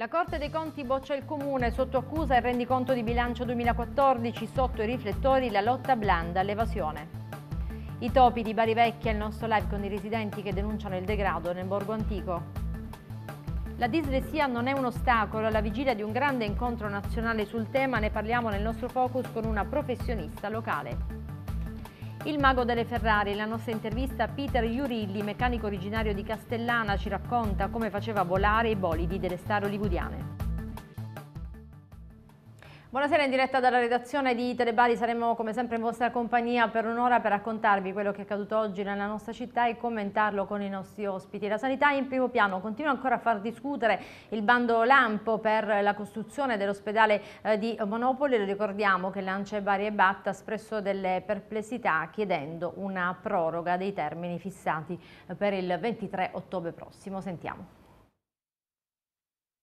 La Corte dei Conti boccia il Comune, sotto accusa il rendiconto di bilancio 2014, sotto i riflettori la lotta blanda all'evasione. I topi di Bari Vecchia, il nostro live con i residenti che denunciano il degrado nel borgo antico. La dislessia non è un ostacolo, alla vigilia di un grande incontro nazionale sul tema ne parliamo nel nostro focus con una professionista locale. Il mago delle Ferrari, la nostra intervista a Peter Iurilli, meccanico originario di Castellana, ci racconta come faceva volare i bolidi delle star hollywoodiane. Buonasera in diretta dalla redazione di Telebadi, saremo come sempre in vostra compagnia per un'ora per raccontarvi quello che è accaduto oggi nella nostra città e commentarlo con i nostri ospiti. La sanità in primo piano continua ancora a far discutere il bando Lampo per la costruzione dell'ospedale eh, di Monopoli, lo ricordiamo che Lancia e Bari e Batta ha espresso delle perplessità chiedendo una proroga dei termini fissati eh, per il 23 ottobre prossimo. Sentiamo.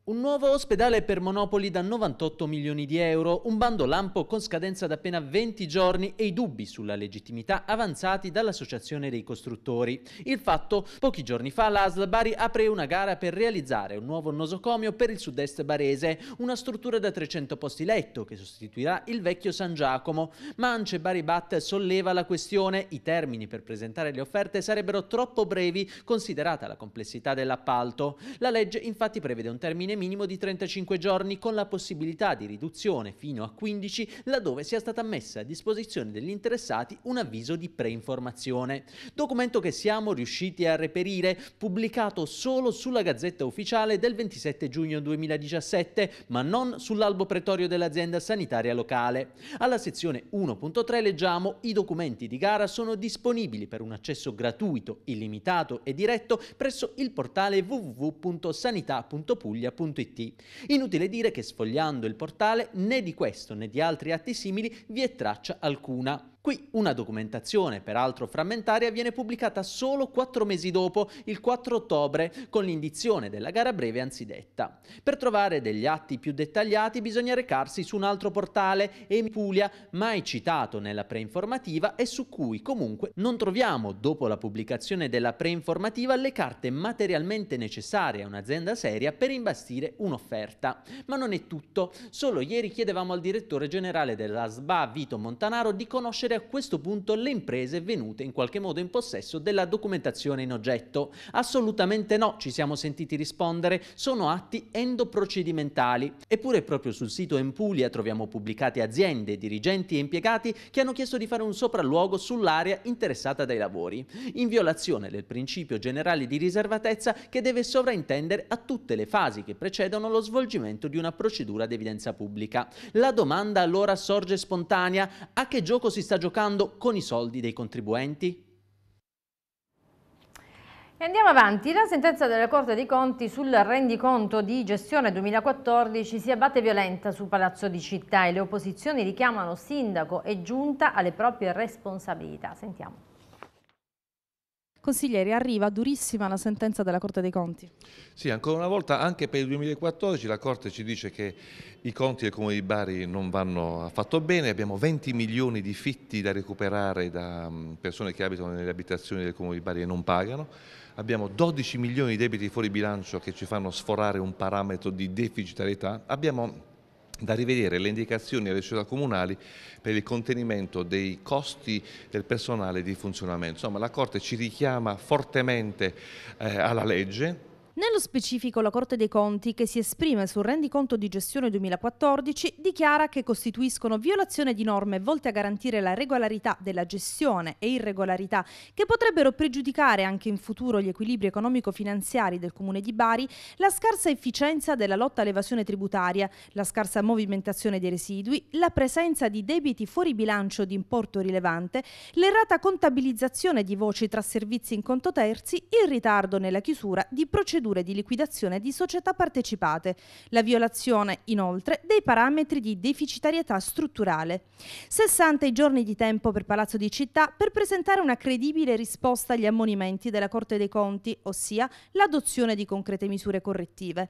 Un nuovo ospedale per Monopoli da 98 milioni di euro, un bando lampo con scadenza da appena 20 giorni e i dubbi sulla legittimità avanzati dall'Associazione dei Costruttori. Il fatto, pochi giorni fa l'ASL Bari apre una gara per realizzare un nuovo nosocomio per il sud-est barese, una struttura da 300 posti letto che sostituirà il vecchio San Giacomo. Ma Ance Bari Bat solleva la questione, i termini per presentare le offerte sarebbero troppo brevi considerata la complessità dell'appalto. La legge infatti prevede un termine minimo di 35 giorni con la possibilità di riduzione fino a 15 laddove sia stata messa a disposizione degli interessati un avviso di preinformazione. Documento che siamo riusciti a reperire, pubblicato solo sulla Gazzetta Ufficiale del 27 giugno 2017, ma non sull'albo pretorio dell'azienda sanitaria locale. Alla sezione 1.3 leggiamo i documenti di gara sono disponibili per un accesso gratuito, illimitato e diretto presso il portale www.sanità.puglia.com www.atti.it. Inutile dire che sfogliando il portale né di questo né di altri atti simili vi è traccia alcuna. Qui una documentazione, peraltro frammentaria, viene pubblicata solo quattro mesi dopo, il 4 ottobre, con l'indizione della gara breve anzidetta. Per trovare degli atti più dettagliati bisogna recarsi su un altro portale, Emipulia, mai citato nella preinformativa e su cui comunque non troviamo, dopo la pubblicazione della preinformativa, le carte materialmente necessarie a un'azienda seria per imbastire un'offerta. Ma non è tutto. Solo ieri chiedevamo al direttore generale della SBA, Vito Montanaro, di conoscere a questo punto le imprese venute in qualche modo in possesso della documentazione in oggetto? Assolutamente no, ci siamo sentiti rispondere, sono atti endoprocedimentali. Eppure proprio sul sito Empulia troviamo pubblicate aziende, dirigenti e impiegati che hanno chiesto di fare un sopralluogo sull'area interessata dai lavori, in violazione del principio generale di riservatezza che deve sovraintendere a tutte le fasi che precedono lo svolgimento di una procedura d'evidenza pubblica. La domanda allora sorge spontanea, a che gioco si sta giocando con i soldi dei contribuenti? E andiamo avanti, la sentenza della Corte dei Conti sul rendiconto di gestione 2014 si abbatte violenta su Palazzo di Città e le opposizioni richiamano sindaco e giunta alle proprie responsabilità. Sentiamo. Consiglieri, arriva durissima la sentenza della Corte dei Conti. Sì, ancora una volta, anche per il 2014 la Corte ci dice che i conti del Comune di Bari non vanno affatto bene, abbiamo 20 milioni di fitti da recuperare da mm, persone che abitano nelle abitazioni del Comune di Bari e non pagano, abbiamo 12 milioni di debiti fuori bilancio che ci fanno sforare un parametro di deficitarietà, abbiamo da rivedere le indicazioni alle società comunali per il contenimento dei costi del personale di funzionamento. Insomma, la Corte ci richiama fortemente eh, alla legge, nello specifico la Corte dei Conti, che si esprime sul rendiconto di gestione 2014, dichiara che costituiscono violazione di norme volte a garantire la regolarità della gestione e irregolarità che potrebbero pregiudicare anche in futuro gli equilibri economico-finanziari del Comune di Bari, la scarsa efficienza della lotta all'evasione tributaria, la scarsa movimentazione dei residui, la presenza di debiti fuori bilancio di importo rilevante, l'errata contabilizzazione di voci tra servizi in conto terzi, il ritardo nella chiusura di procedure procedure di liquidazione di società partecipate, la violazione inoltre dei parametri di deficitarietà strutturale. 60 giorni di tempo per Palazzo di Città per presentare una credibile risposta agli ammonimenti della Corte dei Conti, ossia l'adozione di concrete misure correttive.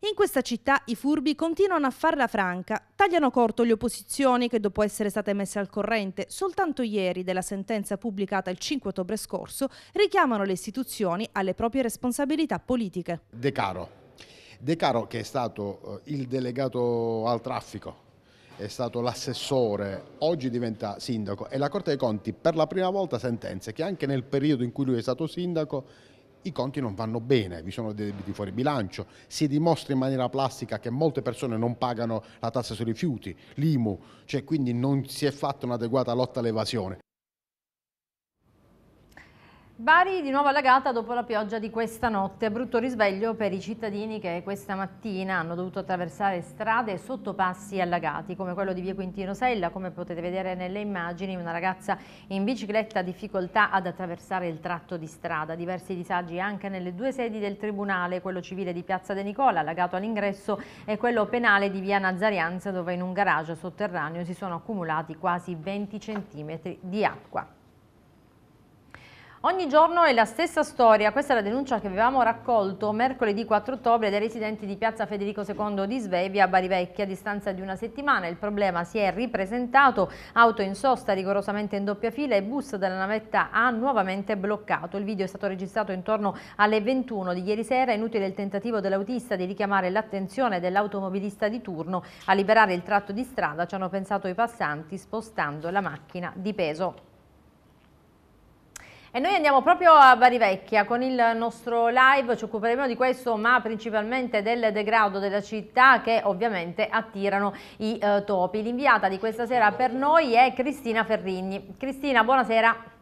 In questa città i furbi continuano a farla franca, tagliano corto le opposizioni che dopo essere state messe al corrente soltanto ieri della sentenza pubblicata il 5 ottobre scorso, richiamano le istituzioni alle proprie responsabilità politiche. De Caro. De Caro che è stato eh, il delegato al traffico è stato l'assessore, oggi diventa sindaco e la Corte dei Conti per la prima volta sentenze che anche nel periodo in cui lui è stato sindaco i conti non vanno bene, vi sono dei debiti fuori bilancio, si dimostra in maniera plastica che molte persone non pagano la tassa sui rifiuti, l'IMU, cioè quindi non si è fatta un'adeguata lotta all'evasione. Bari di nuovo allagata dopo la pioggia di questa notte. Brutto risveglio per i cittadini che questa mattina hanno dovuto attraversare strade sotto passi allagati, come quello di via Quintino Sella. Come potete vedere nelle immagini, una ragazza in bicicletta ha difficoltà ad attraversare il tratto di strada. Diversi disagi anche nelle due sedi del tribunale, quello civile di Piazza De Nicola, allagato all'ingresso, e quello penale di via Nazarianza, dove in un garage sotterraneo si sono accumulati quasi 20 cm di acqua. Ogni giorno è la stessa storia, questa è la denuncia che avevamo raccolto mercoledì 4 ottobre dai residenti di Piazza Federico II di Svevia, a Barivecchia, a distanza di una settimana. Il problema si è ripresentato, auto in sosta rigorosamente in doppia fila e bus dalla navetta A nuovamente bloccato. Il video è stato registrato intorno alle 21 di ieri sera, inutile il tentativo dell'autista di richiamare l'attenzione dell'automobilista di turno a liberare il tratto di strada, ci hanno pensato i passanti spostando la macchina di peso. E noi andiamo proprio a Bari Vecchia con il nostro live, ci occuperemo di questo ma principalmente del degrado della città che ovviamente attirano i eh, topi. L'inviata di questa sera per noi è Cristina Ferrigni. Cristina, buonasera.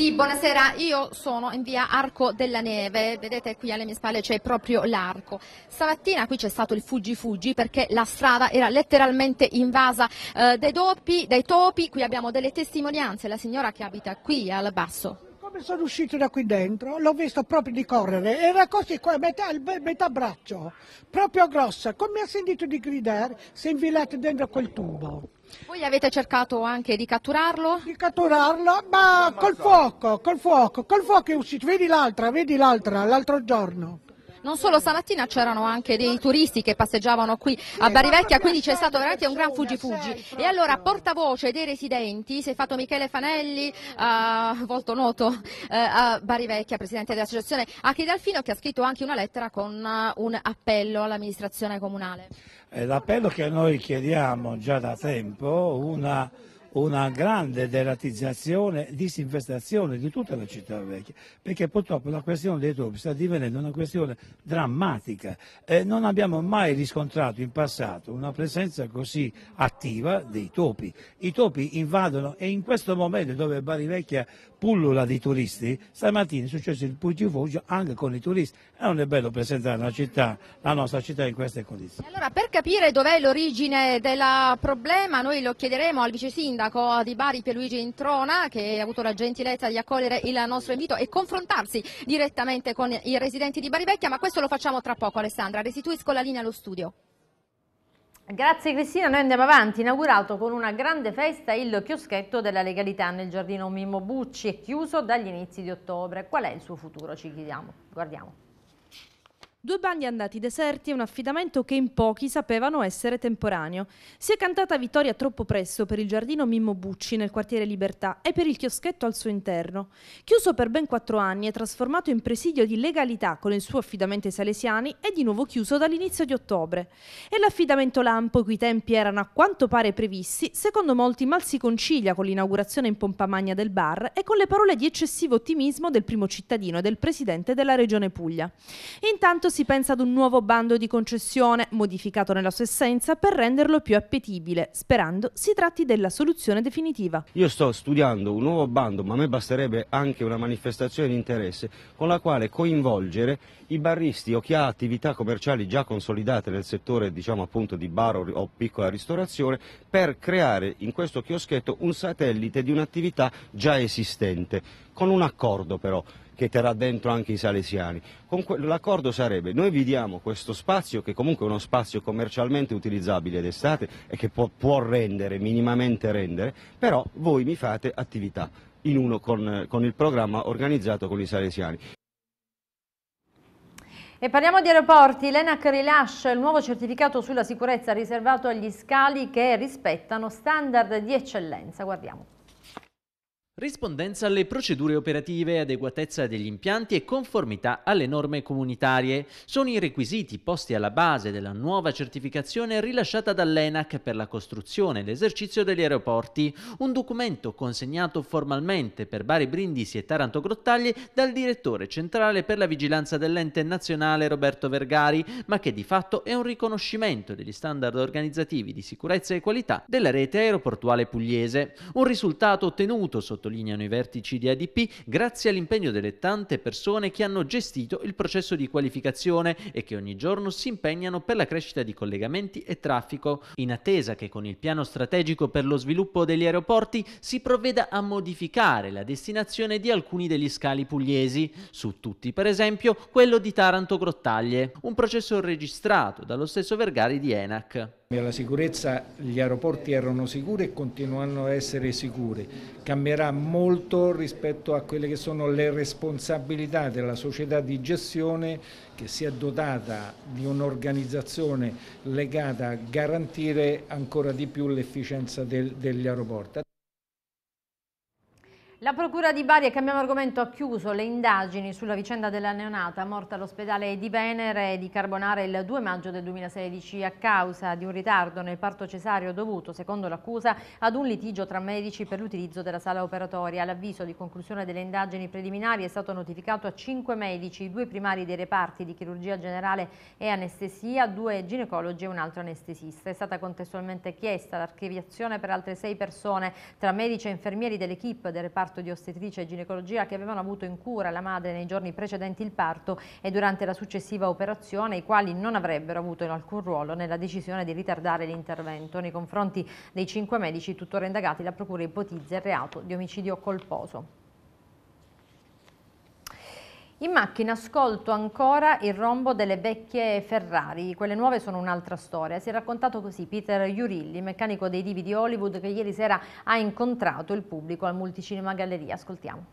Sì, buonasera, io sono in via Arco della Neve, vedete qui alle mie spalle c'è proprio l'arco. Stamattina qui c'è stato il fuggi fuggi perché la strada era letteralmente invasa eh, dai, doppi, dai topi, qui abbiamo delle testimonianze, la signora che abita qui al basso come sono uscito da qui dentro, l'ho visto proprio di correre, era così qua, metà, metà braccio, proprio grossa, come ha sentito di gridare, se è dentro quel tubo. Voi avete cercato anche di catturarlo? Di catturarlo, ma col fuoco, col fuoco, col fuoco è uscito. Vedi l'altra, vedi l'altra, l'altro giorno. Non solo stamattina c'erano anche dei turisti che passeggiavano qui a Barivecchia, quindi c'è stato veramente un gran fuggi-fuggi. E allora portavoce dei residenti si è fatto Michele Fanelli, uh, volto noto uh, a Barivecchia, presidente dell'associazione Acchi Dalfino, che ha scritto anche una lettera con uh, un appello all'amministrazione comunale. L'appello che noi chiediamo già da tempo, una una grande deratizzazione, disinfestazione di tutta la città vecchia, perché purtroppo la questione dei topi sta divenendo una questione drammatica. Eh, non abbiamo mai riscontrato in passato una presenza così attiva dei topi. I topi invadono e in questo momento dove Bari Vecchia pullula di turisti, stamattina è successo il pugifugio anche con i turisti. E non è bello presentare la, città, la nostra città in queste condizioni. Allora, per capire dov'è l'origine del problema, noi lo chiederemo al vice sindaco sindaco di Bari Pierluigi Introna che ha avuto la gentilezza di accogliere il nostro invito e confrontarsi direttamente con i residenti di Bari Vecchia, ma questo lo facciamo tra poco Alessandra, restituisco la linea allo studio. Grazie Cristina, noi andiamo avanti, inaugurato con una grande festa il chioschetto della legalità nel giardino Mimmo Bucci, chiuso dagli inizi di ottobre. Qual è il suo futuro? Ci chiediamo, guardiamo. Due bandi andati deserti e un affidamento che in pochi sapevano essere temporaneo. Si è cantata vittoria troppo presto per il giardino Mimmo Bucci nel quartiere Libertà e per il chioschetto al suo interno. Chiuso per ben quattro anni e trasformato in presidio di legalità con il suo affidamento ai salesiani, è di nuovo chiuso dall'inizio di ottobre. E l'affidamento Lampo, i cui tempi erano a quanto pare previsti, secondo molti mal si concilia con l'inaugurazione in pompa magna del bar e con le parole di eccessivo ottimismo del primo cittadino e del presidente della regione Puglia. Intanto Intanto si pensa ad un nuovo bando di concessione, modificato nella sua essenza, per renderlo più appetibile, sperando si tratti della soluzione definitiva. Io sto studiando un nuovo bando, ma a me basterebbe anche una manifestazione di interesse, con la quale coinvolgere i barristi o chi ha attività commerciali già consolidate nel settore diciamo appunto di bar o piccola ristorazione, per creare in questo chioschetto un satellite di un'attività già esistente, con un accordo però che terrà dentro anche i salesiani. L'accordo sarebbe noi vi diamo questo spazio che comunque è uno spazio commercialmente utilizzabile d'estate e che può, può rendere, minimamente rendere, però voi mi fate attività in uno con, con il programma organizzato con i salesiani. E parliamo di aeroporti. L'ENAC rilascia il nuovo certificato sulla sicurezza riservato agli scali che rispettano standard di eccellenza. Guardiamo. Rispondenza alle procedure operative, adeguatezza degli impianti e conformità alle norme comunitarie sono i requisiti posti alla base della nuova certificazione rilasciata dall'ENAC per la costruzione e l'esercizio degli aeroporti, un documento consegnato formalmente per Bari Brindisi e Taranto Grottagli dal direttore centrale per la vigilanza dell'ente nazionale Roberto Vergari, ma che di fatto è un riconoscimento degli standard organizzativi di sicurezza e qualità della rete aeroportuale pugliese, un risultato ottenuto sotto sottolineano i vertici di ADP, grazie all'impegno delle tante persone che hanno gestito il processo di qualificazione e che ogni giorno si impegnano per la crescita di collegamenti e traffico, in attesa che con il piano strategico per lo sviluppo degli aeroporti si provveda a modificare la destinazione di alcuni degli scali pugliesi, su tutti per esempio quello di Taranto Grottaglie, un processo registrato dallo stesso Vergari di ENAC. Alla sicurezza, gli aeroporti erano sicuri e continuano a essere sicuri. Cambierà molto rispetto a quelle che sono le responsabilità della società di gestione che si è dotata di un'organizzazione legata a garantire ancora di più l'efficienza degli aeroporti. La Procura di Bari, e cambiamo argomento, ha chiuso le indagini sulla vicenda della neonata morta all'ospedale di Venere di Carbonara il 2 maggio del 2016 a causa di un ritardo nel parto cesareo dovuto, secondo l'accusa, ad un litigio tra medici per l'utilizzo della sala operatoria. L'avviso di conclusione delle indagini preliminari è stato notificato a cinque medici, due primari dei reparti di chirurgia generale e anestesia, due ginecologi e un altro anestesista. È stata contestualmente chiesta l'archiviazione per altre sei persone, tra medici e infermieri dell'equipe del reparto reparto di ostetricia e ginecologia che avevano avuto in cura la madre nei giorni precedenti il parto e durante la successiva operazione, i quali non avrebbero avuto in alcun ruolo nella decisione di ritardare l'intervento. Nei confronti dei cinque medici tuttora indagati la Procura ipotizza il reato di omicidio colposo. In macchina ascolto ancora il rombo delle vecchie Ferrari, quelle nuove sono un'altra storia. Si è raccontato così Peter Jurilli, meccanico dei divi di Hollywood, che ieri sera ha incontrato il pubblico al Multicinema Galleria. Ascoltiamo.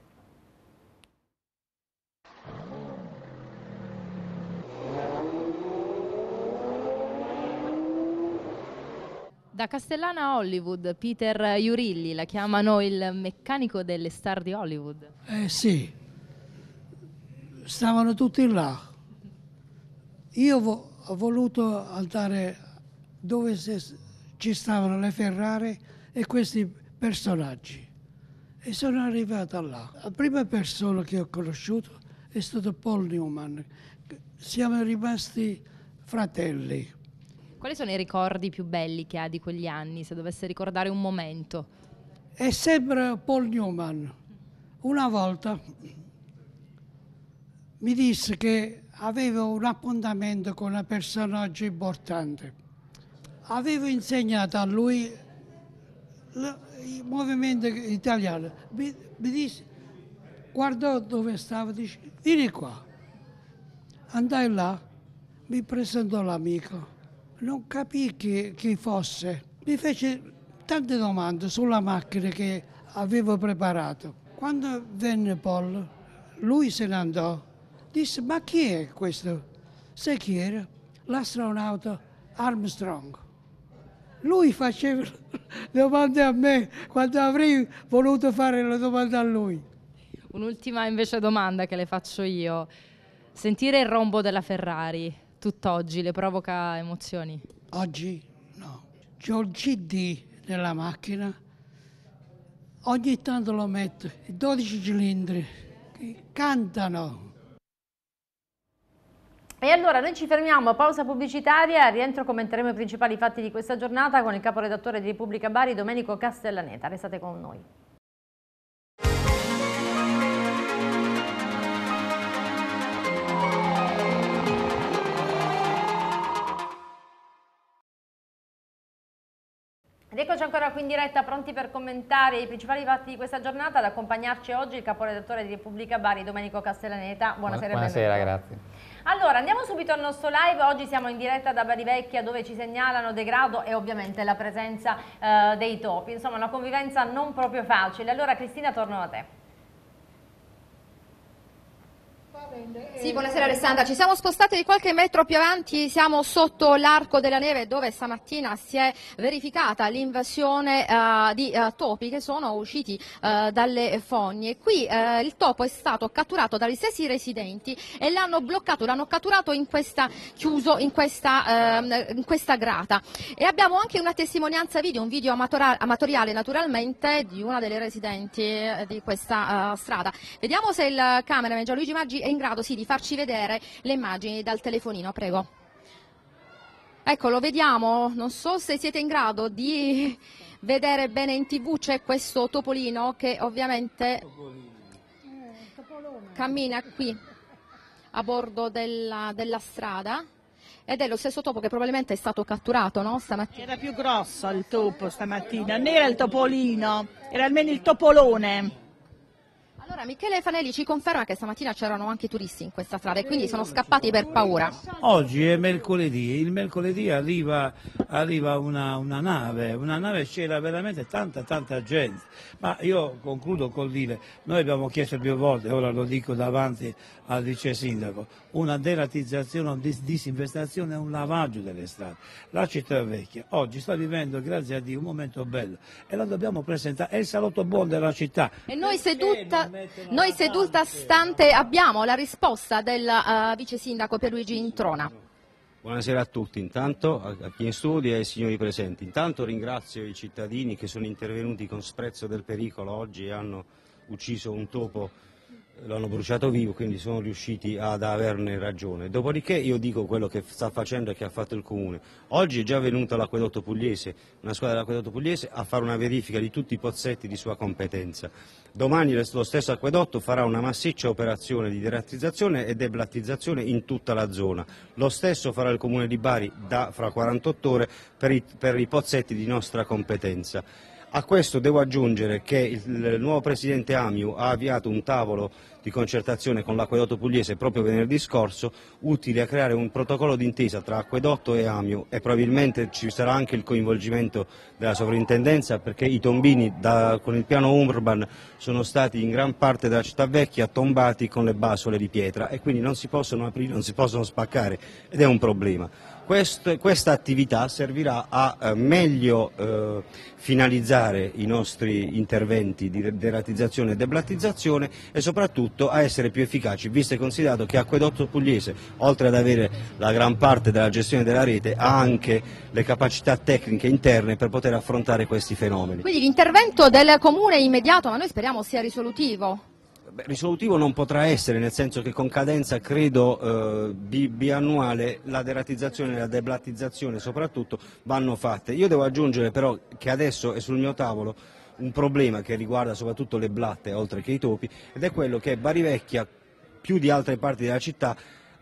Da Castellana a Hollywood, Peter Jurilli, la chiamano il meccanico delle star di Hollywood. Eh sì, stavano tutti là. Io vo ho voluto andare dove ci stavano le Ferrari e questi personaggi e sono arrivata là. La prima persona che ho conosciuto è stato Paul Newman. Siamo rimasti fratelli. Quali sono i ricordi più belli che ha di quegli anni, se dovesse ricordare un momento? È sempre Paul Newman. Una volta mi disse che avevo un appuntamento con una personaggio importante. Avevo insegnato a lui il movimento italiano. Mi, mi disse, guardò dove stavo, dice, vieni qua. Andai là, mi presentò l'amico. Non capì chi, chi fosse. Mi fece tante domande sulla macchina che avevo preparato. Quando venne Paul, lui se ne andò Disse, ma chi è questo? Sai chi era? L'astronauta Armstrong. Lui faceva le domande a me quando avrei voluto fare le domande a lui. Un'ultima invece domanda che le faccio io. Sentire il rombo della Ferrari tutt'oggi le provoca emozioni? Oggi no. C'ho il CD nella macchina, ogni tanto lo metto, i 12 cilindri, cantano. E allora noi ci fermiamo, pausa pubblicitaria, rientro commenteremo i principali fatti di questa giornata con il caporedattore di Repubblica Bari, Domenico Castellaneta. Restate con noi. Ed eccoci ancora qui in diretta, pronti per commentare i principali fatti di questa giornata. Ad accompagnarci oggi il caporedattore di Repubblica Bari, Domenico Castellaneta. Buonasera, Buonasera, grazie. Allora, andiamo subito al nostro live. Oggi siamo in diretta da Bari Vecchia, dove ci segnalano degrado e ovviamente la presenza eh, dei topi. Insomma, una convivenza non proprio facile. Allora, Cristina, torno a te. Sì, buonasera Alessandra. Ci siamo spostati di qualche metro più avanti, siamo sotto l'arco della neve dove stamattina si è verificata l'invasione uh, di uh, topi che sono usciti uh, dalle fogne. Qui il topo è stato catturato dagli stessi residenti e l'hanno bloccato, l'hanno catturato in questa, chiuso in questa, ehm, in questa grata. E abbiamo anche una testimonianza video, un video amatoriale naturalmente di una delle residenti di questa strada. Vediamo se il cameraman Gianluigi Maggi è in grado sì, di farci vedere le immagini dal telefonino, prego. Ecco, lo vediamo, non so se siete in grado di vedere bene in tv, c'è questo topolino che ovviamente cammina qui a bordo della, della strada. Ed è lo stesso topo che probabilmente è stato catturato, no? Stamattina. Era più grosso il topo stamattina, non era il topolino, era almeno il topolone. Allora Michele Fanelli ci conferma che stamattina c'erano anche turisti in questa strada e quindi sono scappati per paura. Oggi è mercoledì, il mercoledì arriva, arriva una, una, nave, una nave c'era veramente tanta tanta gente, ma io concludo col dire, noi abbiamo chiesto più volte, ora lo dico davanti al vice sindaco, una deratizzazione, una dis- disinvestazione, un lavaggio delle strade. La città vecchia oggi sta vivendo, grazie a Dio, un momento bello e la dobbiamo presentare, è il salotto buono della città. E noi seduta noi seduta stante abbiamo la risposta del uh, vice sindaco Pierluigi Introna. Buonasera a tutti, intanto a, a chi in studio e ai signori presenti. Intanto ringrazio i cittadini che sono intervenuti con sprezzo del pericolo oggi e hanno ucciso un topo l'hanno bruciato vivo, quindi sono riusciti ad averne ragione. Dopodiché io dico quello che sta facendo e che ha fatto il Comune. Oggi è già venuta l'Aquedotto Pugliese, una squadra dell'acquedotto Pugliese, a fare una verifica di tutti i pozzetti di sua competenza. Domani lo stesso acquedotto farà una massiccia operazione di derattizzazione e deblattizzazione in tutta la zona. Lo stesso farà il Comune di Bari da, fra 48 ore per i, per i pozzetti di nostra competenza. A questo devo aggiungere che il nuovo presidente Amiu ha avviato un tavolo di concertazione con l'acquedotto pugliese proprio venerdì scorso, utile a creare un protocollo d'intesa tra acquedotto e Amiu e probabilmente ci sarà anche il coinvolgimento della sovrintendenza perché i tombini da, con il piano Urban sono stati in gran parte della città vecchia tombati con le basole di pietra e quindi non si possono aprire, non si possono spaccare ed è un problema. Questa attività servirà a eh, meglio eh, finalizzare i nostri interventi di deratizzazione e deblattizzazione e soprattutto a essere più efficaci, visto e considerato che Acquedotto Pugliese, oltre ad avere la gran parte della gestione della rete, ha anche le capacità tecniche interne per poter affrontare questi fenomeni. Quindi l'intervento del Comune è immediato, ma noi speriamo sia risolutivo risolutivo non potrà essere, nel senso che con cadenza credo eh, biannuale la deratizzazione e la deblattizzazione soprattutto vanno fatte. Io devo aggiungere però che adesso è sul mio tavolo un problema che riguarda soprattutto le blatte oltre che i topi ed è quello che Barivecchia più di altre parti della città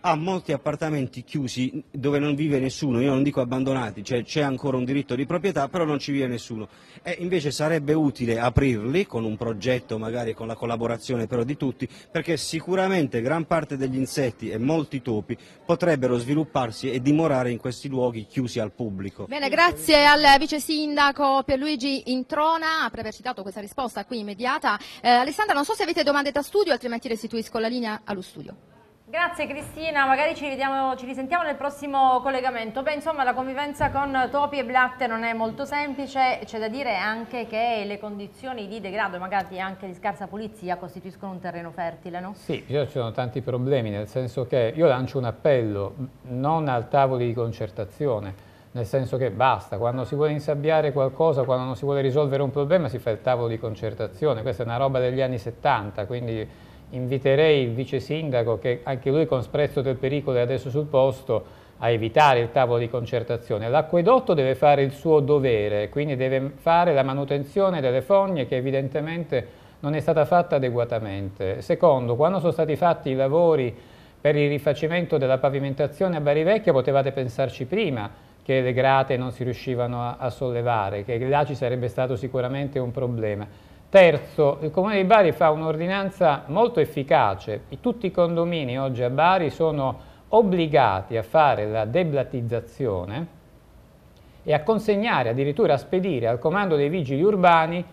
ha molti appartamenti chiusi dove non vive nessuno, io non dico abbandonati, cioè c'è ancora un diritto di proprietà però non ci vive nessuno. E invece sarebbe utile aprirli con un progetto, magari con la collaborazione però di tutti, perché sicuramente gran parte degli insetti e molti topi potrebbero svilupparsi e dimorare in questi luoghi chiusi al pubblico. Bene, grazie al vice sindaco Pierluigi Introna per aver citato questa risposta qui immediata. Eh, Alessandra, non so se avete domande da studio, altrimenti restituisco la linea allo studio. Grazie Cristina, magari ci, vediamo, ci, risentiamo nel prossimo collegamento. Beh, insomma, la convivenza con topi e blatte non è molto semplice, c'è da dire anche che le condizioni di degrado e magari anche di scarsa pulizia costituiscono un terreno fertile, no? Sì, ci sono tanti problemi, nel senso che io lancio un appello, non al tavolo di concertazione, nel senso che basta, quando si vuole insabbiare qualcosa, quando non si vuole risolvere un problema si fa il tavolo di concertazione, questa è una roba degli anni 70, quindi inviterei il vice sindaco, che anche lui con sprezzo del pericolo è adesso sul posto, a evitare il tavolo di concertazione. L'acquedotto deve fare il suo dovere, quindi deve fare la manutenzione delle fogne che evidentemente non è stata fatta adeguatamente. Secondo, quando sono stati fatti i lavori per il rifacimento della pavimentazione a Bari Vecchia, potevate pensarci prima che le grate non si riuscivano a, a sollevare, che là ci sarebbe stato sicuramente un problema. Terzo, il Comune di Bari fa un'ordinanza molto efficace. Tutti i condomini oggi a Bari sono obbligati a fare la deblatizzazione e a consegnare, addirittura a spedire al comando dei vigili urbani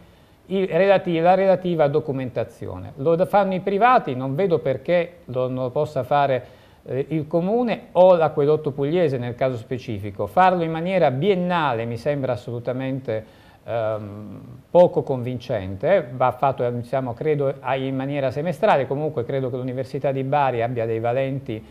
relati, la relativa documentazione. Lo fanno i privati, non vedo perché lo, lo possa fare eh, il comune o l'acquedotto pugliese nel caso specifico. Farlo in maniera biennale mi sembra assolutamente ehm, poco convincente, va fatto diciamo, credo, in maniera semestrale, comunque credo che l'Università di Bari abbia dei valenti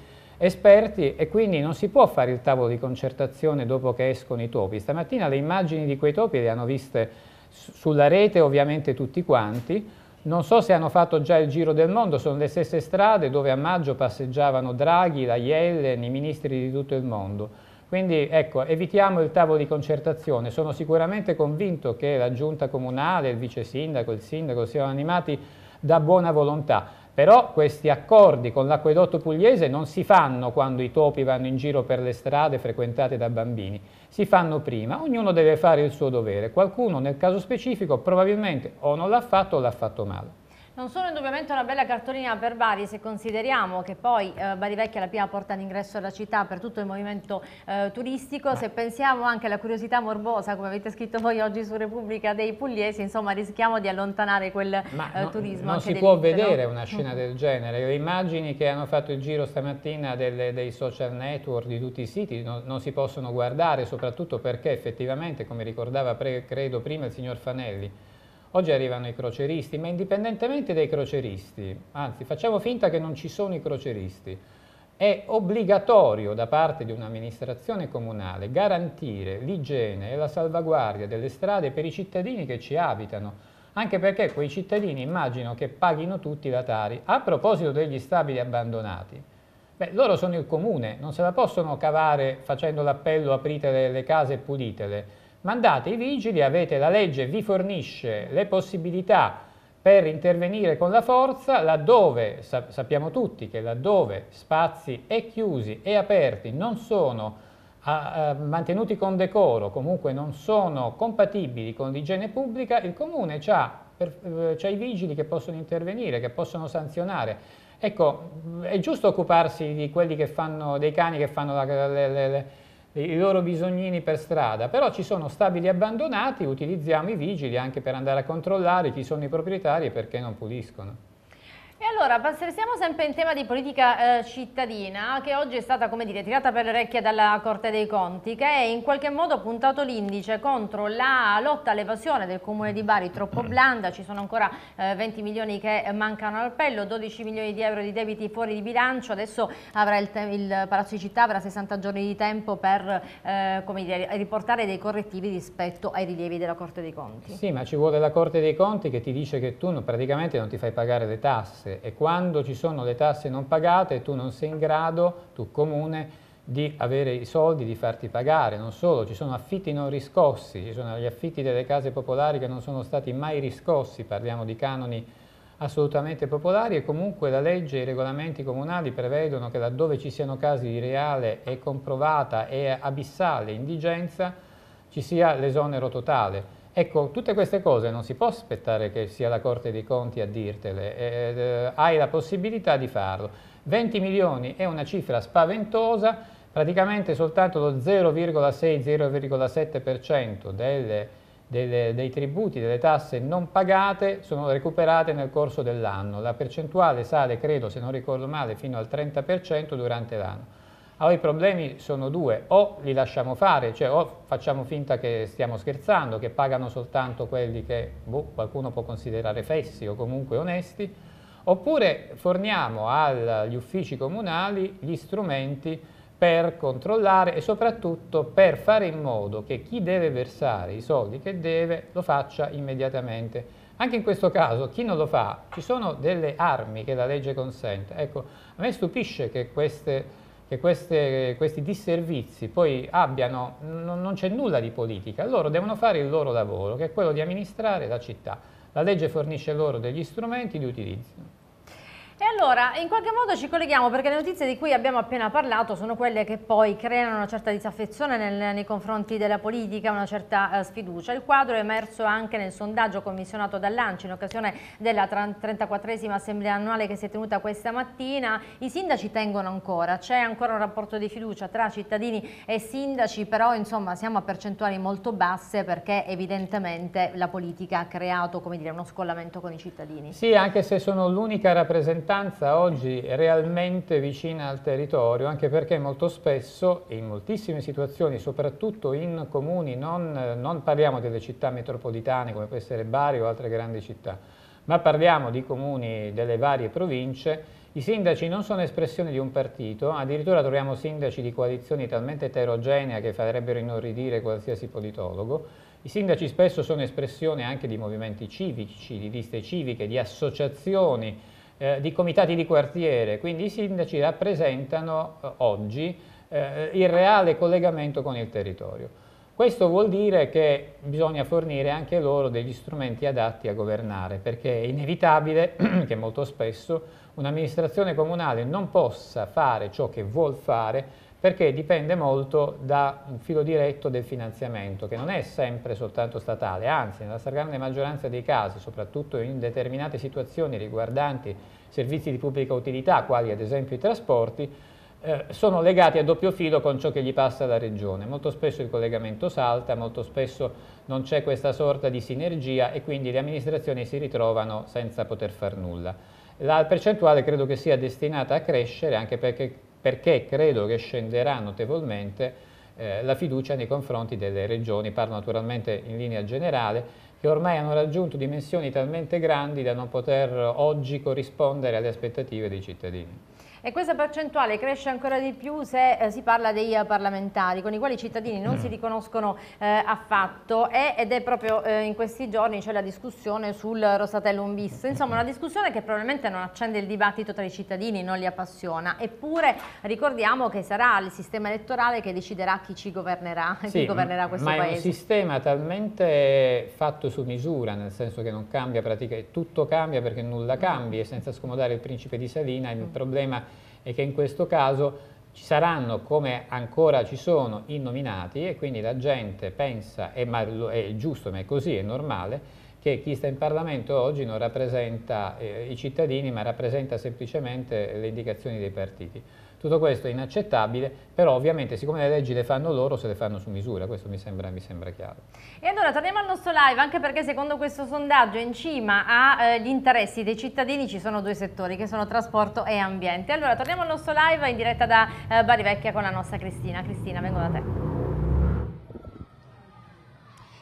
esperti e quindi non si può fare il tavolo di concertazione dopo che escono i topi. Stamattina le immagini di quei topi le hanno viste sulla rete ovviamente tutti quanti, non so se hanno fatto già il giro del mondo, sono le stesse strade dove a maggio passeggiavano Draghi, la Yellen, i ministri di tutto il mondo. Quindi ecco, evitiamo il tavolo di concertazione, sono sicuramente convinto che la giunta comunale, il vice sindaco, il sindaco siano animati da buona volontà, però questi accordi con l'acquedotto pugliese non si fanno quando i topi vanno in giro per le strade frequentate da bambini, si fanno prima, ognuno deve fare il suo dovere, qualcuno nel caso specifico probabilmente o non l'ha fatto o l'ha fatto male. Non sono indubbiamente una bella cartolina per Bari se consideriamo che poi eh, Bari Vecchia è la prima porta d'ingresso alla città per tutto il movimento eh, turistico, se pensiamo anche alla curiosità morbosa come avete scritto voi oggi su Repubblica dei Pugliesi, insomma rischiamo di allontanare quel eh, no, turismo. Non si può vedere una mm. scena del genere, le immagini che hanno fatto il giro stamattina delle, dei social network di tutti i siti non, non, si possono guardare soprattutto perché effettivamente come ricordava pre, credo prima il signor Fanelli Oggi arrivano i croceristi, ma indipendentemente dai croceristi, anzi facciamo finta che non ci sono i croceristi, è obbligatorio da parte di un'amministrazione comunale garantire l'igiene e la salvaguardia delle strade per i cittadini che ci abitano, anche perché quei cittadini immagino che paghino tutti la Tari. A proposito degli stabili abbandonati, beh, loro sono il comune, non se la possono cavare facendo l'appello aprite le, le case e pulitele, mandate i vigili, avete, la legge vi fornisce le possibilità per intervenire con la forza laddove, sappiamo tutti che laddove spazi e chiusi e aperti non sono a, a, mantenuti con decoro, comunque non sono compatibili con l'igiene pubblica, il comune ha eh, i vigili che possono intervenire, che possono sanzionare. Ecco, è giusto occuparsi di quelli che fanno, dei cani che fanno la, le, le i loro bisognini per strada, però ci sono stabili abbandonati, utilizziamo i vigili anche per andare a controllare chi sono i proprietari e perché non puliscono. E allora, siamo sempre in tema di politica eh, cittadina, che oggi è stata, come dire, tirata per le orecchie dalla Corte dei Conti, che è in qualche modo ha puntato l'indice contro la lotta all'evasione del Comune di Bari, troppo blanda, ci sono ancora eh, 20 milioni che mancano all'appello, 12 milioni di euro di debiti fuori di bilancio, adesso il, il, Palazzo di Città avrà 60 giorni di tempo per eh, dire, riportare dei correttivi rispetto ai rilievi della Corte dei Conti. Sì, ma ci vuole la Corte dei Conti che ti dice che tu praticamente non ti fai pagare le tasse, tasse e quando ci sono le tasse non pagate tu non sei in grado, tu comune, di avere i soldi, di farti pagare, non solo, ci sono affitti non riscossi, ci sono gli affitti delle case popolari che non sono stati mai riscossi, parliamo di canoni assolutamente popolari e comunque la legge e i regolamenti comunali prevedono che laddove ci siano casi di reale e comprovata e abissale indigenza ci sia l'esonero totale. Ecco, tutte queste cose non si può aspettare che sia la Corte dei Conti a dirtele, eh, eh, hai la possibilità di farlo. 20 milioni è una cifra spaventosa, praticamente soltanto lo 0,6-0,7% dei tributi, delle tasse non pagate sono recuperate nel corso dell'anno. La percentuale sale, credo, se non ricordo male, fino al 30% durante l'anno. Allora ah, oh, i problemi sono due, o li lasciamo fare, cioè o facciamo finta che stiamo scherzando, che pagano soltanto quelli che boh, qualcuno può considerare fessi o comunque onesti, oppure forniamo agli uffici comunali gli strumenti per controllare e soprattutto per fare in modo che chi deve versare i soldi che deve lo faccia immediatamente. Anche in questo caso chi non lo fa, ci sono delle armi che la legge consente. Ecco, a me stupisce che queste che queste, questi disservizi poi abbiano, non c'è nulla di politica, loro devono fare il loro lavoro, che è quello di amministrare la città. La legge fornisce loro degli strumenti, li utilizzano. E allora, in qualche modo ci colleghiamo perché le notizie di cui abbiamo appena parlato sono quelle che poi creano una certa disaffezione nel, nei confronti della politica, una certa eh, sfiducia. Il quadro è emerso anche nel sondaggio commissionato dall'ANCI in occasione della 34esima assemblea annuale che si è tenuta questa mattina. I sindaci tengono ancora, c'è ancora un rapporto di fiducia tra cittadini e sindaci, però insomma siamo a percentuali molto basse perché evidentemente la politica ha creato come dire, uno scollamento con i cittadini. Sì, anche se sono l'unica rappresentante rappresentanza oggi realmente vicina al territorio, anche perché molto spesso, in moltissime situazioni, soprattutto in comuni, non, non parliamo delle città metropolitane come può essere Bari o altre grandi città, ma parliamo di comuni delle varie province, i sindaci non sono espressione di un partito, addirittura troviamo sindaci di coalizioni talmente eterogenee che farebbero inorridire qualsiasi politologo. I sindaci spesso sono espressione anche di movimenti civici, di liste civiche, di associazioni eh, di comitati di quartiere, quindi i sindaci rappresentano eh, oggi eh, il reale collegamento con il territorio. Questo vuol dire che bisogna fornire anche loro degli strumenti adatti a governare, perché è inevitabile che molto spesso un'amministrazione comunale non possa fare ciò che vuol fare perché dipende molto da un filo diretto del finanziamento, che non è sempre soltanto statale, anzi nella stragrande maggioranza dei casi, soprattutto in determinate situazioni riguardanti servizi di pubblica utilità, quali ad esempio i trasporti, eh, sono legati a doppio filo con ciò che gli passa la regione. Molto spesso il collegamento salta, molto spesso non c'è questa sorta di sinergia e quindi le amministrazioni si ritrovano senza poter far nulla. La percentuale credo che sia destinata a crescere anche perché perché credo che scenderà notevolmente eh, la fiducia nei confronti delle regioni, parlo naturalmente in linea generale, che ormai hanno raggiunto dimensioni talmente grandi da non poter oggi corrispondere alle aspettative dei cittadini. E questa percentuale cresce ancora di più se eh, si parla dei eh, parlamentari, con i quali i cittadini non mm. si riconoscono eh, affatto e, ed è proprio eh, in questi giorni c'è la discussione sul Rosatellum bis, insomma una discussione che probabilmente non accende il dibattito tra i cittadini, non li appassiona, eppure ricordiamo che sarà il sistema elettorale che deciderà chi ci governerà, sì, chi governerà questo ma paese. Ma è un sistema talmente fatto su misura, nel senso che non cambia praticamente, tutto cambia perché nulla cambia, e senza scomodare il principe di Salina il mm. problema e che in questo caso ci saranno come ancora ci sono i nominati e quindi la gente pensa, è, è giusto ma è così, è normale, che chi sta in Parlamento oggi non rappresenta eh, i cittadini ma rappresenta semplicemente le indicazioni dei partiti. Tutto questo è inaccettabile, però ovviamente siccome le leggi le fanno loro, se le fanno su misura, questo mi sembra, mi sembra chiaro. E allora torniamo al nostro live, anche perché secondo questo sondaggio in cima agli eh, interessi dei cittadini ci sono due settori, che sono trasporto e ambiente. Allora torniamo al nostro live in diretta da eh, Vecchia con la nostra Cristina. Cristina, vengo da te.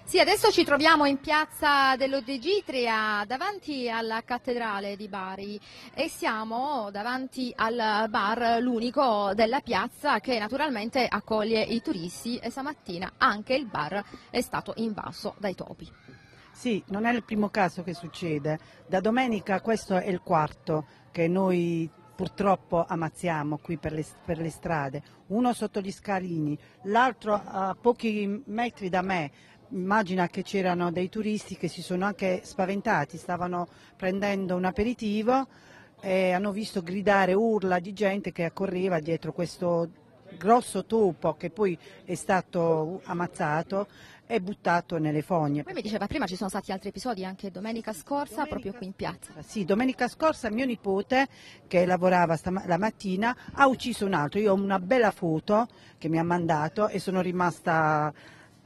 Sì, adesso ci troviamo in piazza dell'Odegitria, davanti alla cattedrale di Bari e siamo davanti al bar, l'unico della piazza che naturalmente accoglie i turisti e stamattina anche il bar è stato invaso dai topi. Sì, non è il primo caso che succede. Da domenica questo è il quarto che noi purtroppo ammazziamo qui per le, per le, strade, uno sotto gli scalini, l'altro a pochi metri da me immagina che c'erano dei turisti che si sono anche spaventati, stavano prendendo un aperitivo e hanno visto gridare urla di gente che accorreva dietro questo grosso topo che poi è stato ammazzato e buttato nelle fogne. Poi mi diceva prima ci sono stati altri episodi anche domenica scorsa domenica, proprio qui in piazza. Sì, domenica scorsa mio nipote che lavorava la mattina ha ucciso un altro. Io ho una bella foto che mi ha mandato e sono rimasta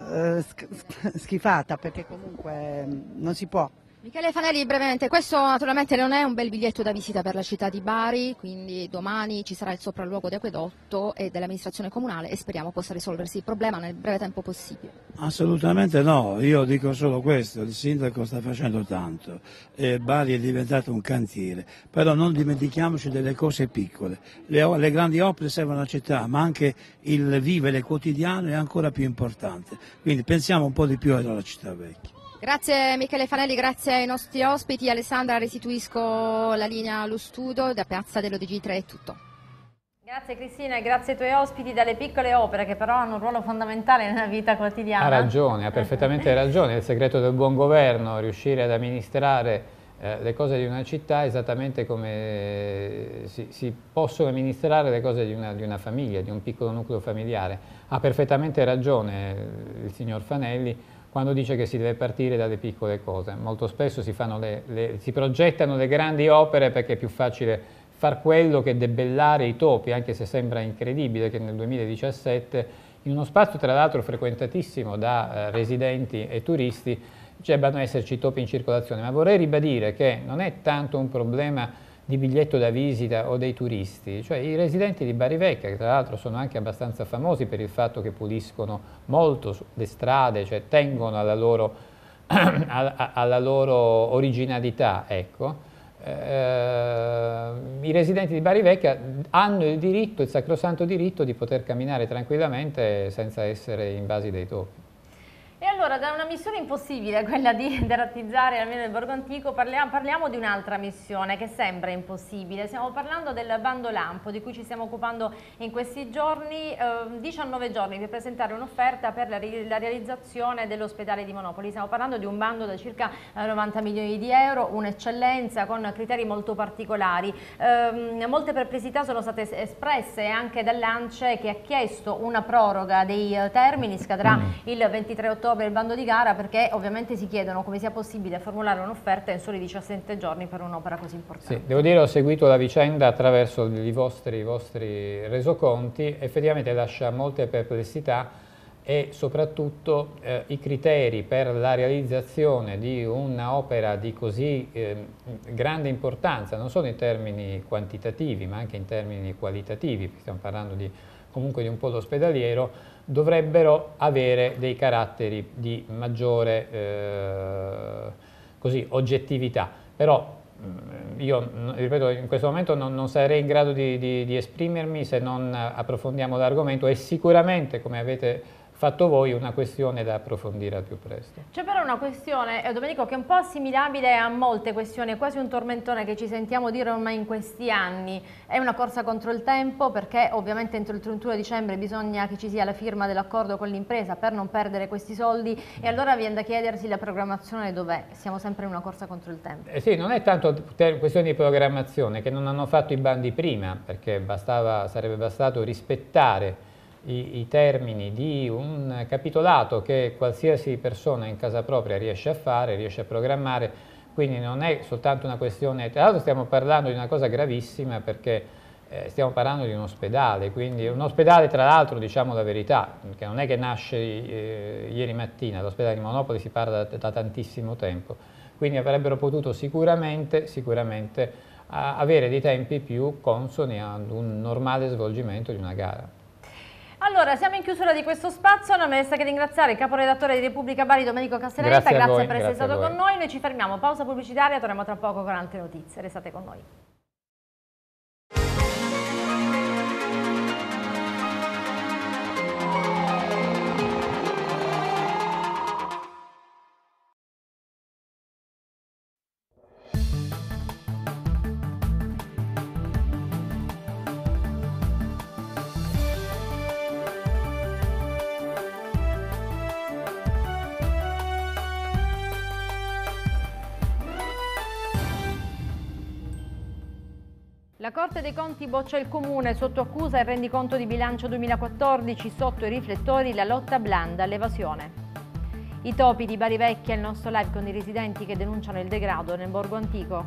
eh, schifata perché comunque mm, non si può Michele Fanelli, brevemente, questo naturalmente non è un bel biglietto da visita per la città di Bari, quindi domani ci sarà il sopralluogo di Acquedotto e dell'amministrazione comunale e speriamo possa risolversi il problema nel breve tempo possibile. Assolutamente no, io dico solo questo, il sindaco sta facendo tanto, eh, Bari è diventato un cantiere, però non dimentichiamoci delle cose piccole, le, le grandi opere servono alla città, ma anche il vivere quotidiano è ancora più importante, quindi pensiamo un po' di più alla città vecchia. Grazie Michele Fanelli, grazie ai nostri ospiti. Alessandra, restituisco la linea allo studio. Da Piazza dello DG3 è tutto. Grazie Cristina e grazie ai tuoi ospiti dalle piccole opere che però hanno un ruolo fondamentale nella vita quotidiana. Ha ragione, ha perfettamente ragione. Il segreto del buon governo, riuscire ad amministrare eh, le cose di una città esattamente come eh, si, si possono amministrare le cose di una, di una famiglia, di un piccolo nucleo familiare. Ha perfettamente ragione eh, il signor Fanelli quando dice che si deve partire dalle piccole cose. Molto spesso si, le, le, si progettano le grandi opere perché è più facile far quello che debellare i topi, anche se sembra incredibile che nel 2017, in uno spazio tra l'altro frequentatissimo da eh, residenti e turisti, debbano esserci topi in circolazione. Ma vorrei ribadire che non è tanto un problema di biglietto da visita o dei turisti, cioè i residenti di Bari Vecchia, che tra l'altro sono anche abbastanza famosi per il fatto che puliscono molto le strade, cioè tengono alla loro, alla loro originalità, ecco. eh, i residenti di Bari Vecchia hanno il diritto, il sacrosanto diritto di poter camminare tranquillamente senza essere invasi dai topi. E allora, da una missione impossibile, quella di derattizzare almeno il Borgo Antico, parliamo, parliamo di un'altra missione che sembra impossibile. Stiamo parlando del bando Lampo, di cui ci stiamo occupando in questi giorni, eh, 19 giorni per presentare un'offerta per la, la realizzazione dell'ospedale di Monopoli. Stiamo parlando di un bando da circa 90 eh, milioni di euro, un'eccellenza con criteri molto particolari. Eh, molte perplessità sono state espresse anche dall'ANCE che ha chiesto una proroga dei eh, termini, scadrà mm. il 23 ottobre il bando di gara perché ovviamente si chiedono come sia possibile formulare un'offerta in soli 17 giorni per un'opera così importante. Sì, devo dire ho seguito la vicenda attraverso i vostri, i vostri resoconti, effettivamente lascia molte perplessità e soprattutto eh, i criteri per la realizzazione di un'opera di così eh, grande importanza, non solo in termini quantitativi ma anche in termini qualitativi, stiamo parlando di, comunque di un polo ospedaliero, dovrebbero avere dei caratteri di maggiore eh, così, oggettività. Però mm, io mm, ripeto, in questo momento non, non sarei in grado di, di, di esprimermi se non approfondiamo l'argomento e sicuramente, come avete fatto voi una questione da approfondire al più presto. C'è però una questione, eh, Domenico, che è un po' assimilabile a molte questioni, è quasi un tormentone che ci sentiamo dire ormai in questi anni. È una corsa contro il tempo perché ovviamente entro il 31 dicembre bisogna che ci sia la firma dell'accordo con l'impresa per non perdere questi soldi e allora viene da chiedersi la programmazione dov'è? Siamo sempre in una corsa contro il tempo. Eh sì, non è tanto questione di programmazione che non hanno fatto i bandi prima perché bastava, sarebbe bastato rispettare i, i termini di un capitolato che qualsiasi persona in casa propria riesce a fare, riesce a programmare, quindi non è soltanto una questione, tra l'altro stiamo parlando di una cosa gravissima perché eh, stiamo parlando di un ospedale, quindi un ospedale tra l'altro diciamo la verità, che non è che nasce eh, ieri mattina, l'ospedale di Monopoli si parla da, da, tantissimo tempo, quindi avrebbero potuto sicuramente, sicuramente avere dei tempi più consoni ad un normale svolgimento di una gara. Allora, siamo in chiusura di questo spazio, non mi resta che ringraziare il caporedattore di Repubblica Bari, Domenico Castellaneta, grazie, grazie, per essere stato con noi, noi ci fermiamo, pausa pubblicitaria, torniamo tra poco con altre notizie, restate con noi. Corte dei Conti boccia il Comune, sotto accusa il rendiconto di bilancio 2014, sotto i riflettori la lotta blanda all'evasione. I topi di Bari Vecchia, il nostro live con i residenti che denunciano il degrado nel borgo antico.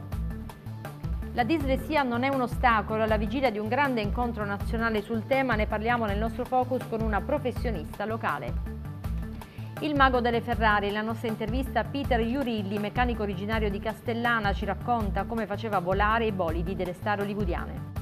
La dislessia non è un ostacolo, alla vigilia di un grande incontro nazionale sul tema ne parliamo nel nostro focus con una professionista locale. Il mago delle Ferrari, la nostra intervista Peter Iurilli, meccanico originario di Castellana, ci racconta come faceva volare i bolidi delle star hollywoodiane.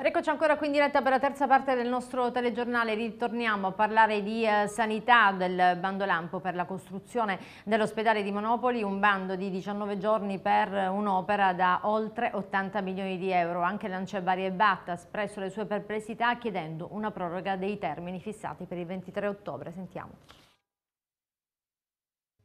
Eccoci ancora qui in diretta per la terza parte del nostro telegiornale, ritorniamo a parlare di eh, sanità del bando lampo per la costruzione dell'ospedale di Monopoli, un bando di 19 giorni per eh, un'opera da oltre 80 milioni di euro. Anche Lancebari e Batta ha espresso le sue perplessità chiedendo una proroga dei termini fissati per il 23 ottobre. Sentiamo.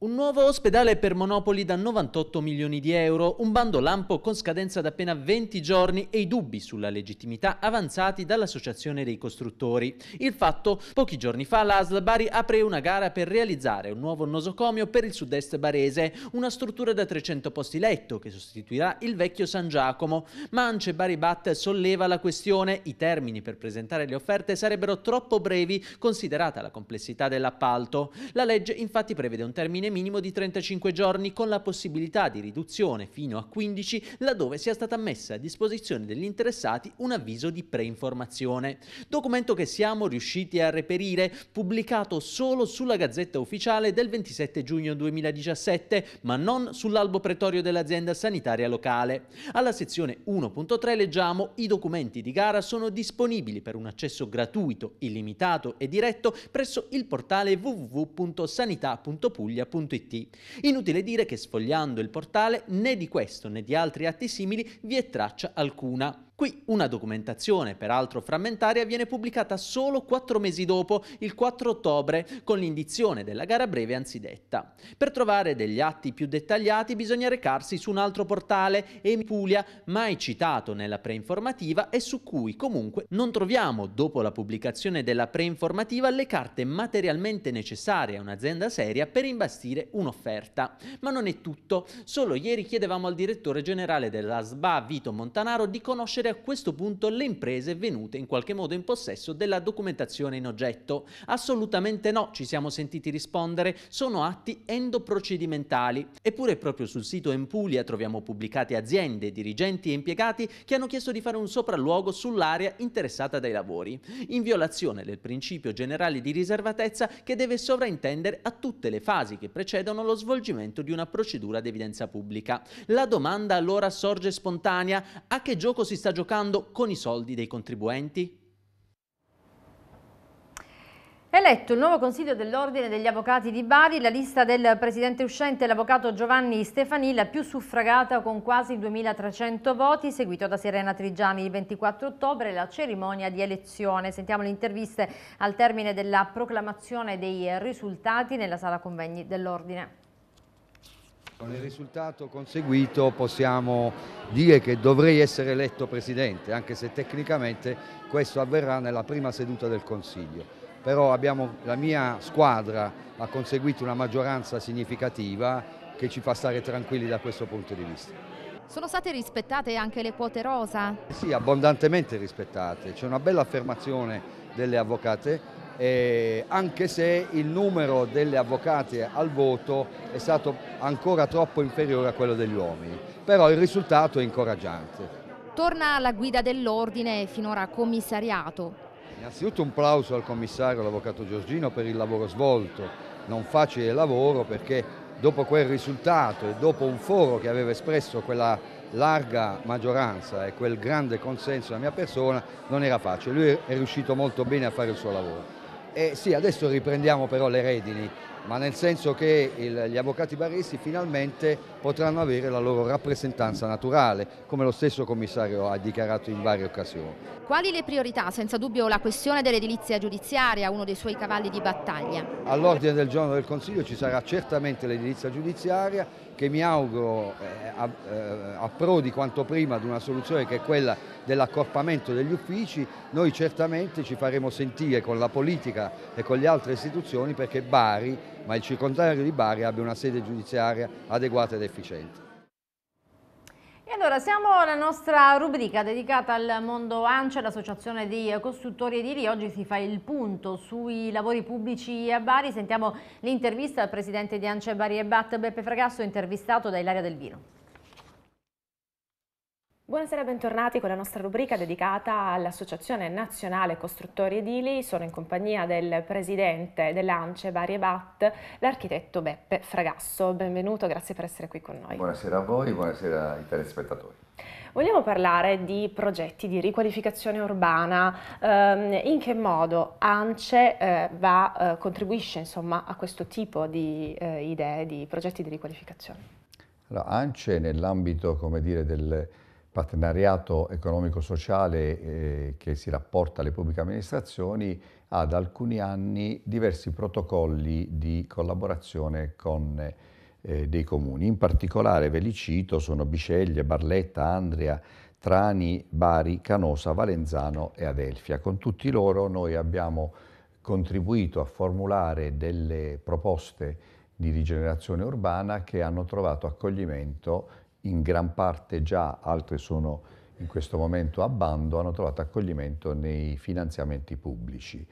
Un nuovo ospedale per Monopoli da 98 milioni di euro, un bando lampo con scadenza da appena 20 giorni e i dubbi sulla legittimità avanzati dall'Associazione dei Costruttori. Il fatto, pochi giorni fa l'ASL Bari apre una gara per realizzare un nuovo nosocomio per il sud-est barese, una struttura da 300 posti letto che sostituirà il vecchio San Giacomo. Ma Ance Bari Bat solleva la questione, i termini per presentare le offerte sarebbero troppo brevi considerata la complessità dell'appalto. La legge infatti prevede un termine minimo di 35 giorni con la possibilità di riduzione fino a 15 laddove sia stata messa a disposizione degli interessati un avviso di preinformazione. Documento che siamo riusciti a reperire, pubblicato solo sulla Gazzetta Ufficiale del 27 giugno 2017, ma non sull'albo pretorio dell'azienda sanitaria locale. Alla sezione 1.3 leggiamo i documenti di gara sono disponibili per un accesso gratuito, illimitato e diretto presso il portale www.sanità.puglia.com www.atc.it. Inutile dire che sfogliando il portale né di questo né di altri atti simili vi è traccia alcuna. Qui una documentazione, peraltro frammentaria, viene pubblicata solo quattro mesi dopo, il 4 ottobre, con l'indizione della gara breve anzidetta. Per trovare degli atti più dettagliati bisogna recarsi su un altro portale, Emipulia, mai citato nella preinformativa e su cui comunque non troviamo, dopo la pubblicazione della preinformativa, le carte materialmente necessarie a un'azienda seria per imbastire un'offerta. Ma non è tutto. Solo ieri chiedevamo al direttore generale della SBA, Vito Montanaro, di conoscere conoscere a questo punto le imprese venute in qualche modo in possesso della documentazione in oggetto. Assolutamente no, ci siamo sentiti rispondere, sono atti endoprocedimentali. Eppure proprio sul sito Empulia troviamo pubblicate aziende, dirigenti e impiegati che hanno chiesto di fare un sopralluogo sull'area interessata dai lavori, in violazione del principio generale di riservatezza che deve sovraintendere a tutte le fasi che precedono lo svolgimento di una procedura d'evidenza pubblica. La domanda allora sorge spontanea, a che gioco si sta giocando con i soldi dei contribuenti? Eletto il nuovo Consiglio dell'Ordine degli Avvocati di Bari, la lista del presidente uscente, l'avvocato Giovanni Stefani, la più suffragata con quasi 2.300 voti, seguito da Serena Trigiani il 24 ottobre, la cerimonia di elezione. Sentiamo le interviste al termine della proclamazione dei risultati nella sala convegni dell'Ordine. Con il risultato conseguito possiamo dire che dovrei essere eletto Presidente, anche se tecnicamente questo avverrà nella prima seduta del Consiglio. Però abbiamo, la mia squadra ha conseguito una maggioranza significativa che ci fa stare tranquilli da questo punto di vista. Sono state rispettate anche le quote rosa? Sì, abbondantemente rispettate. C'è una bella affermazione delle avvocate eh, anche se il numero delle avvocate al voto è stato ancora troppo inferiore a quello degli uomini, però il risultato è incoraggiante. Torna alla guida dell'ordine finora commissariato. Innanzitutto un plauso al commissario, l'avvocato Giorgino, per il lavoro svolto, non facile lavoro perché dopo quel risultato e dopo un foro che aveva espresso quella larga maggioranza e quel grande consenso della mia persona non era facile, lui è riuscito molto bene a fare il suo lavoro. Eh, sì, adesso riprendiamo però le redini ma nel senso che il, gli avvocati baresi finalmente potranno avere la loro rappresentanza naturale, come lo stesso commissario ha dichiarato in varie occasioni. Quali le priorità? Senza dubbio la questione dell'edilizia giudiziaria, uno dei suoi cavalli di battaglia. All'ordine del giorno del Consiglio ci sarà certamente l'edilizia giudiziaria che mi auguro eh, eh approdi quanto prima ad una soluzione che è quella dell'accorpamento degli uffici. Noi certamente ci faremo sentire con la politica e con le altre istituzioni perché Bari ma il circondario di Bari abbia una sede giudiziaria adeguata ed efficiente. E allora siamo alla nostra rubrica dedicata al mondo ANCE, l'associazione dei costruttori edili. Oggi si fa il punto sui lavori pubblici a Bari. Sentiamo l'intervista al presidente di ANCE Bari e Bat, Beppe Fragasso, intervistato da Ilaria Del Vino. Buonasera, bentornati con la nostra rubrica dedicata all'Associazione Nazionale Costruttori Edili. Sono in compagnia del presidente dell'ANCE Varie Bat, l'architetto Beppe Fragasso. Benvenuto, grazie per essere qui con noi. Buonasera a voi, buonasera ai telespettatori. Vogliamo parlare di progetti di riqualificazione urbana, ehm, in che modo ANCE eh, va, eh, contribuisce insomma, a questo tipo di eh, idee, di progetti di riqualificazione? Allora, ANCE nell'ambito, come dire, del partenariato economico-sociale eh, che si rapporta alle pubbliche amministrazioni ha da alcuni anni diversi protocolli di collaborazione con eh, dei comuni. In particolare ve li cito, sono Biceglie, Barletta, Andria, Trani, Bari, Canosa, Valenzano e Adelfia. Con tutti loro noi abbiamo contribuito a formulare delle proposte di rigenerazione urbana che hanno trovato accoglimento in gran parte già, altre sono in questo momento a bando, hanno trovato accoglimento nei finanziamenti pubblici.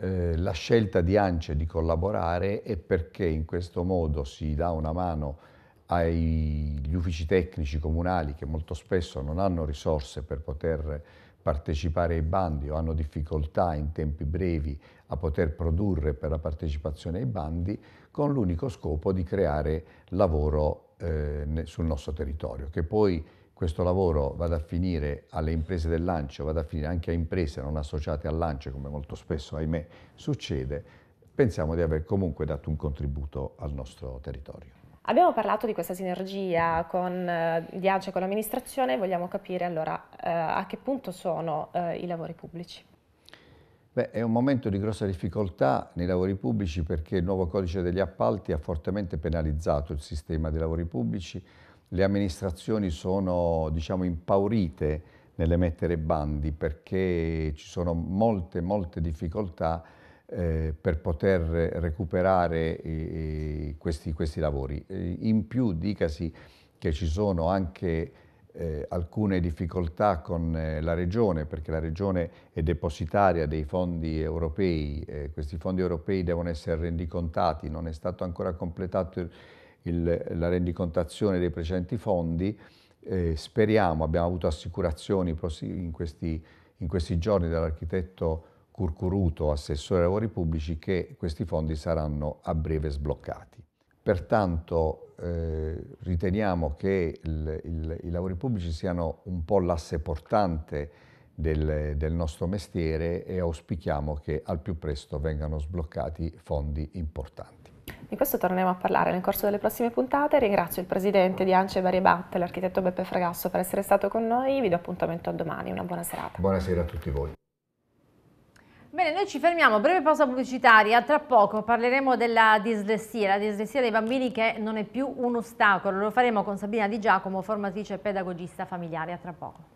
Eh, la scelta di ANCE di collaborare è perché in questo modo si dà una mano agli uffici tecnici comunali che molto spesso non hanno risorse per poter partecipare ai bandi o hanno difficoltà in tempi brevi a poter produrre per la partecipazione ai bandi con l'unico scopo di creare lavoro eh, sul nostro territorio, che poi questo lavoro vada a finire alle imprese del lancio, vada a finire anche a imprese non associate al lancio, come molto spesso, ahimè, succede, pensiamo di aver comunque dato un contributo al nostro territorio. Abbiamo parlato di questa sinergia con, eh, di e con l'amministrazione, vogliamo capire allora eh, a che punto sono eh, i lavori pubblici. Beh, è un momento di grossa difficoltà nei lavori pubblici perché il nuovo codice degli appalti ha fortemente penalizzato il sistema dei lavori pubblici, le amministrazioni sono diciamo, impaurite nell'emettere bandi perché ci sono molte, molte difficoltà eh, per poter recuperare eh, eh questi, questi, lavori. Eh, in più dicasi che ci sono anche eh, alcune difficoltà con eh, la Regione, perché la Regione è depositaria dei fondi europei, eh, questi fondi europei devono essere rendicontati, non è stato ancora completato il, la rendicontazione dei precedenti fondi, eh, speriamo, abbiamo avuto assicurazioni in questi, in questi giorni dall'architetto Curcuruto, assessore ai lavori pubblici, che questi fondi saranno a breve sbloccati. Pertanto eh, riteniamo che il, il, i lavori pubblici siano un po' l'asse portante del, del nostro mestiere e auspichiamo che al più presto vengano sbloccati fondi importanti. Di questo torneremo a parlare nel corso delle prossime puntate. Ringrazio il presidente di Ance Varie Batte, l'architetto Beppe Fragasso, per essere stato con noi. Vi do appuntamento a domani. Una buona serata. Buonasera a tutti voi. Bene, noi ci fermiamo, breve pausa pubblicitaria, tra poco parleremo della dislessia, la dislessia dei bambini che non è più un ostacolo, lo faremo con Sabina Di Giacomo, formatrice e pedagogista familiare, a tra poco.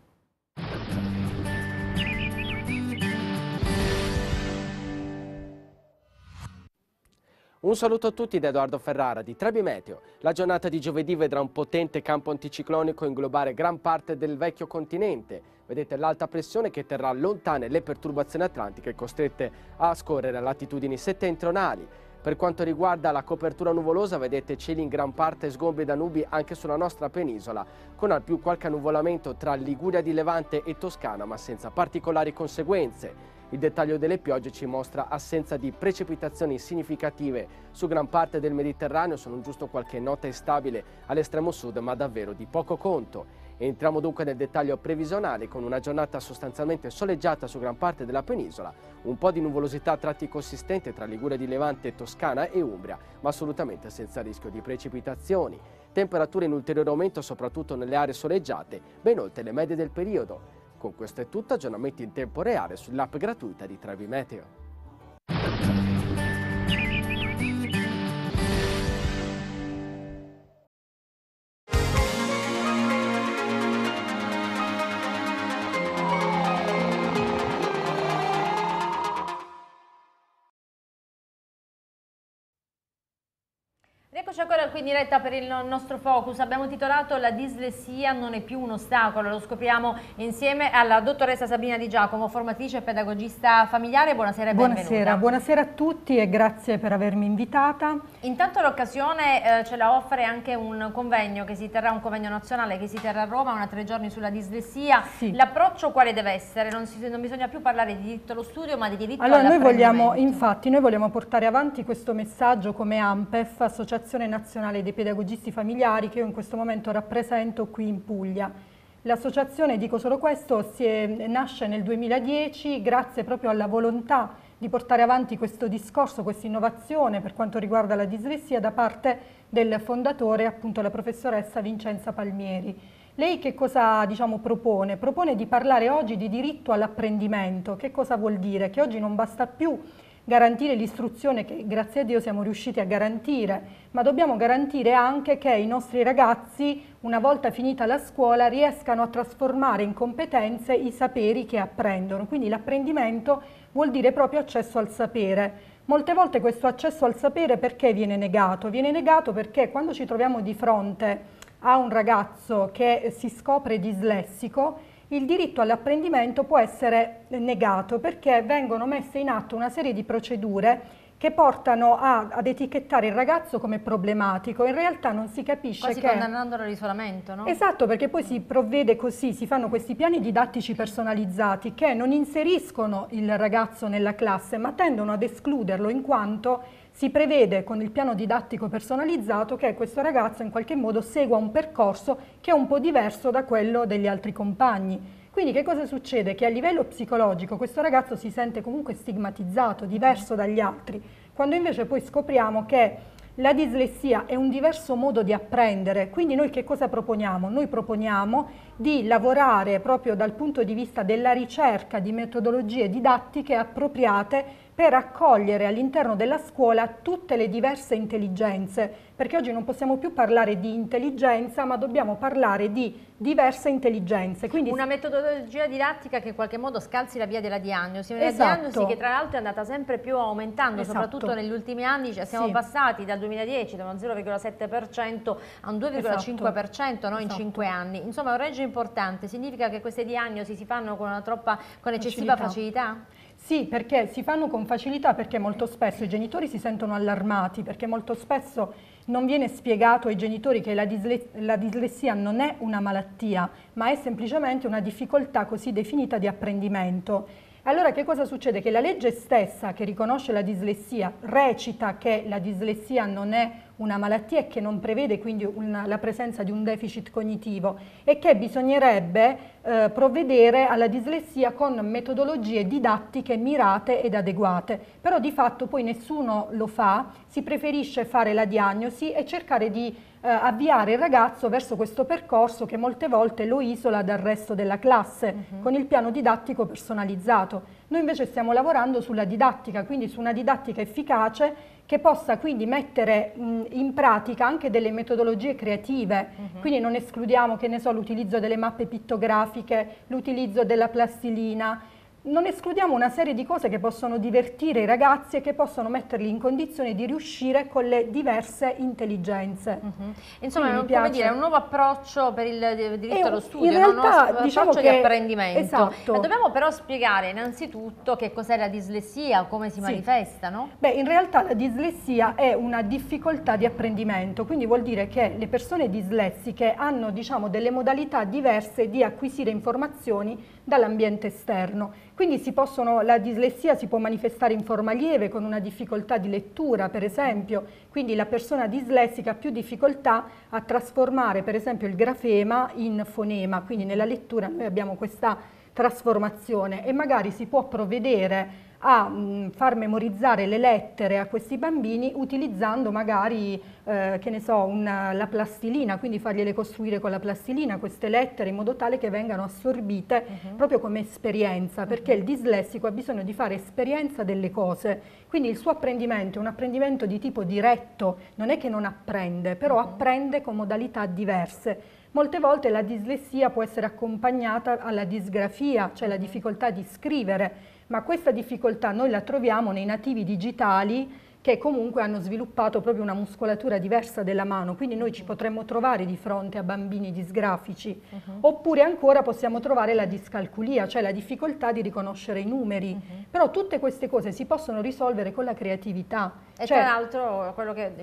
Un saluto a tutti da Edoardo Ferrara di Trebi Meteo. La giornata di giovedì vedrà un potente campo anticiclonico inglobare gran parte del vecchio continente. Vedete l'alta pressione che terrà lontane le perturbazioni atlantiche costrette a scorrere a latitudini settentrionali. Per quanto riguarda la copertura nuvolosa, vedete cieli in gran parte sgombri da nubi anche sulla nostra penisola, con al più qualche annuvolamento tra Liguria di Levante e Toscana, ma senza particolari conseguenze. Il dettaglio delle piogge ci mostra assenza di precipitazioni significative su gran parte del Mediterraneo, sono giusto qualche nota instabile all'estremo sud, ma davvero di poco conto. Entriamo dunque nel dettaglio previsionale con una giornata sostanzialmente soleggiata su gran parte della penisola, un po' di nuvolosità a tratti consistente tra Liguria di Levante, Toscana e Umbria, ma assolutamente senza rischio di precipitazioni. Temperature in ulteriore aumento soprattutto nelle aree soleggiate, ben oltre le medie del periodo. Con questo è tutto, aggiornamenti in tempo reale sull'app gratuita di Trevi Meteo. ancora qui in diretta per il nostro focus, abbiamo titolato La dislessia non è più un ostacolo, lo scopriamo insieme alla dottoressa Sabina Di Giacomo, formatrice e pedagogista familiare, buonasera e benvenuta. Buonasera, buonasera a tutti e grazie per avermi invitata. Intanto l'occasione eh, ce la offre anche un convegno che si terrà, un convegno nazionale che si terrà a Roma, una tre giorni sulla dislessia, sì. l'approccio quale deve essere? Non, si, non, bisogna più parlare di diritto allo studio ma di diritto allora, Allora noi vogliamo, infatti, noi vogliamo portare avanti questo messaggio come AMPEF, Associazione nazionale dei pedagogisti familiari che io in questo momento rappresento qui in Puglia. L'associazione, dico solo questo, è, nasce nel 2010 grazie proprio alla volontà di portare avanti questo discorso, questa innovazione per quanto riguarda la dislessia da parte del fondatore, appunto la professoressa Vincenza Palmieri. Lei che cosa diciamo, propone? Propone di parlare oggi di diritto all'apprendimento. Che cosa vuol dire? Che oggi non basta più garantire l'istruzione che grazie a Dio siamo riusciti a garantire, ma dobbiamo garantire anche che i nostri ragazzi, una volta finita la scuola, riescano a trasformare in competenze i saperi che apprendono. Quindi l'apprendimento vuol dire proprio accesso al sapere. Molte volte questo accesso al sapere perché viene negato? Viene negato perché quando ci troviamo di fronte a un ragazzo che si scopre dislessico, il diritto all'apprendimento può essere negato perché vengono messe in atto una serie di procedure che portano a, ad etichettare il ragazzo come problematico. In realtà non si capisce Quasi che... Quasi condannandolo all'isolamento, no? Esatto, perché poi si provvede così, si fanno questi piani didattici personalizzati che non inseriscono il ragazzo nella classe, ma tendono ad escluderlo in quanto si prevede con il piano didattico personalizzato che questo ragazzo in qualche modo segua un percorso che è un po' diverso da quello degli altri compagni. Quindi che cosa succede? Che a livello psicologico questo ragazzo si sente comunque stigmatizzato, diverso dagli altri, quando invece poi scopriamo che la dislessia è un diverso modo di apprendere, quindi noi che cosa proponiamo? Noi proponiamo di lavorare proprio dal punto di vista della ricerca di metodologie didattiche appropriate per accogliere all'interno della scuola tutte le diverse intelligenze, perché oggi non possiamo più parlare di intelligenza, ma dobbiamo parlare di diverse intelligenze. Quindi... Una metodologia didattica che in qualche modo scalzi la via della diagnosi, una esatto. diagnosi che tra l'altro è andata sempre più aumentando, esatto. soprattutto negli ultimi anni, cioè siamo sì. passati dal 2010 da un 0,7% a un 2,5% esatto. no, in 5 esatto. anni. Insomma è un regio importante, significa che queste diagnosi si fanno con, troppa, con eccessiva facilità? facilità? Sì, perché si fanno con facilità perché molto spesso i genitori si sentono allarmati, perché molto spesso non viene spiegato ai genitori che la, disle la, dislessia non è una malattia, ma è semplicemente una difficoltà così definita di apprendimento. Allora che cosa succede? Che la legge stessa che riconosce la dislessia recita che la dislessia non è una malattia e che non prevede quindi una, la presenza di un deficit cognitivo e che bisognerebbe eh, provvedere alla dislessia con metodologie didattiche mirate ed adeguate. Però di fatto poi nessuno lo fa, si preferisce fare la diagnosi e cercare di eh, avviare il ragazzo verso questo percorso che molte volte lo isola dal resto della classe uh mm-hmm. -huh. con il piano didattico personalizzato noi invece stiamo lavorando sulla didattica, quindi su una didattica efficace che possa quindi mettere in pratica anche delle metodologie creative, uh mhm. -huh. quindi non escludiamo che ne so l'utilizzo delle mappe pittografiche, l'utilizzo della plastilina, non escludiamo una serie di cose che possono divertire i ragazzi e che possono metterli in condizione di riuscire con le diverse intelligenze. Mm -hmm. Insomma, un, come dire, è un nuovo approccio per il eh, diritto e, allo studio, in realtà, no? un nuovo diciamo approccio che, di apprendimento. Esatto. Ma dobbiamo però spiegare innanzitutto che cos'è la dislessia, come si sì. manifesta, no? Beh, in realtà la dislessia è una difficoltà di apprendimento, quindi vuol dire che le persone dislessiche hanno, diciamo, delle modalità diverse di acquisire informazioni dall'ambiente esterno. Quindi possono, la dislessia si può manifestare in forma lieve con una difficoltà di lettura, per esempio, quindi la persona dislessica ha più difficoltà a trasformare per esempio il grafema in fonema, quindi nella lettura noi abbiamo questa trasformazione e magari si può provvedere a mh, mm, far memorizzare le lettere a questi bambini utilizzando magari, eh, che ne so, una, la plastilina, quindi fargliele costruire con la plastilina queste lettere in modo tale che vengano assorbite uh mhm. -huh. proprio come esperienza, perché uh -huh. il dislessico ha bisogno di fare esperienza delle cose, quindi il suo apprendimento è un apprendimento di tipo diretto, non è che non apprende, però uh mhm. -huh. apprende con modalità diverse. Molte volte la dislessia può essere accompagnata alla disgrafia, cioè la difficoltà di scrivere, ma questa difficoltà noi la troviamo nei nativi digitali che comunque hanno sviluppato proprio una muscolatura diversa della mano, quindi noi ci mm. potremmo trovare di fronte a bambini disgrafici, uh mm-hmm. -huh. oppure ancora possiamo trovare la discalculia, cioè la difficoltà di riconoscere i numeri, uh mm-hmm. -huh. però tutte queste cose si possono risolvere con la creatività. E cioè, tra l'altro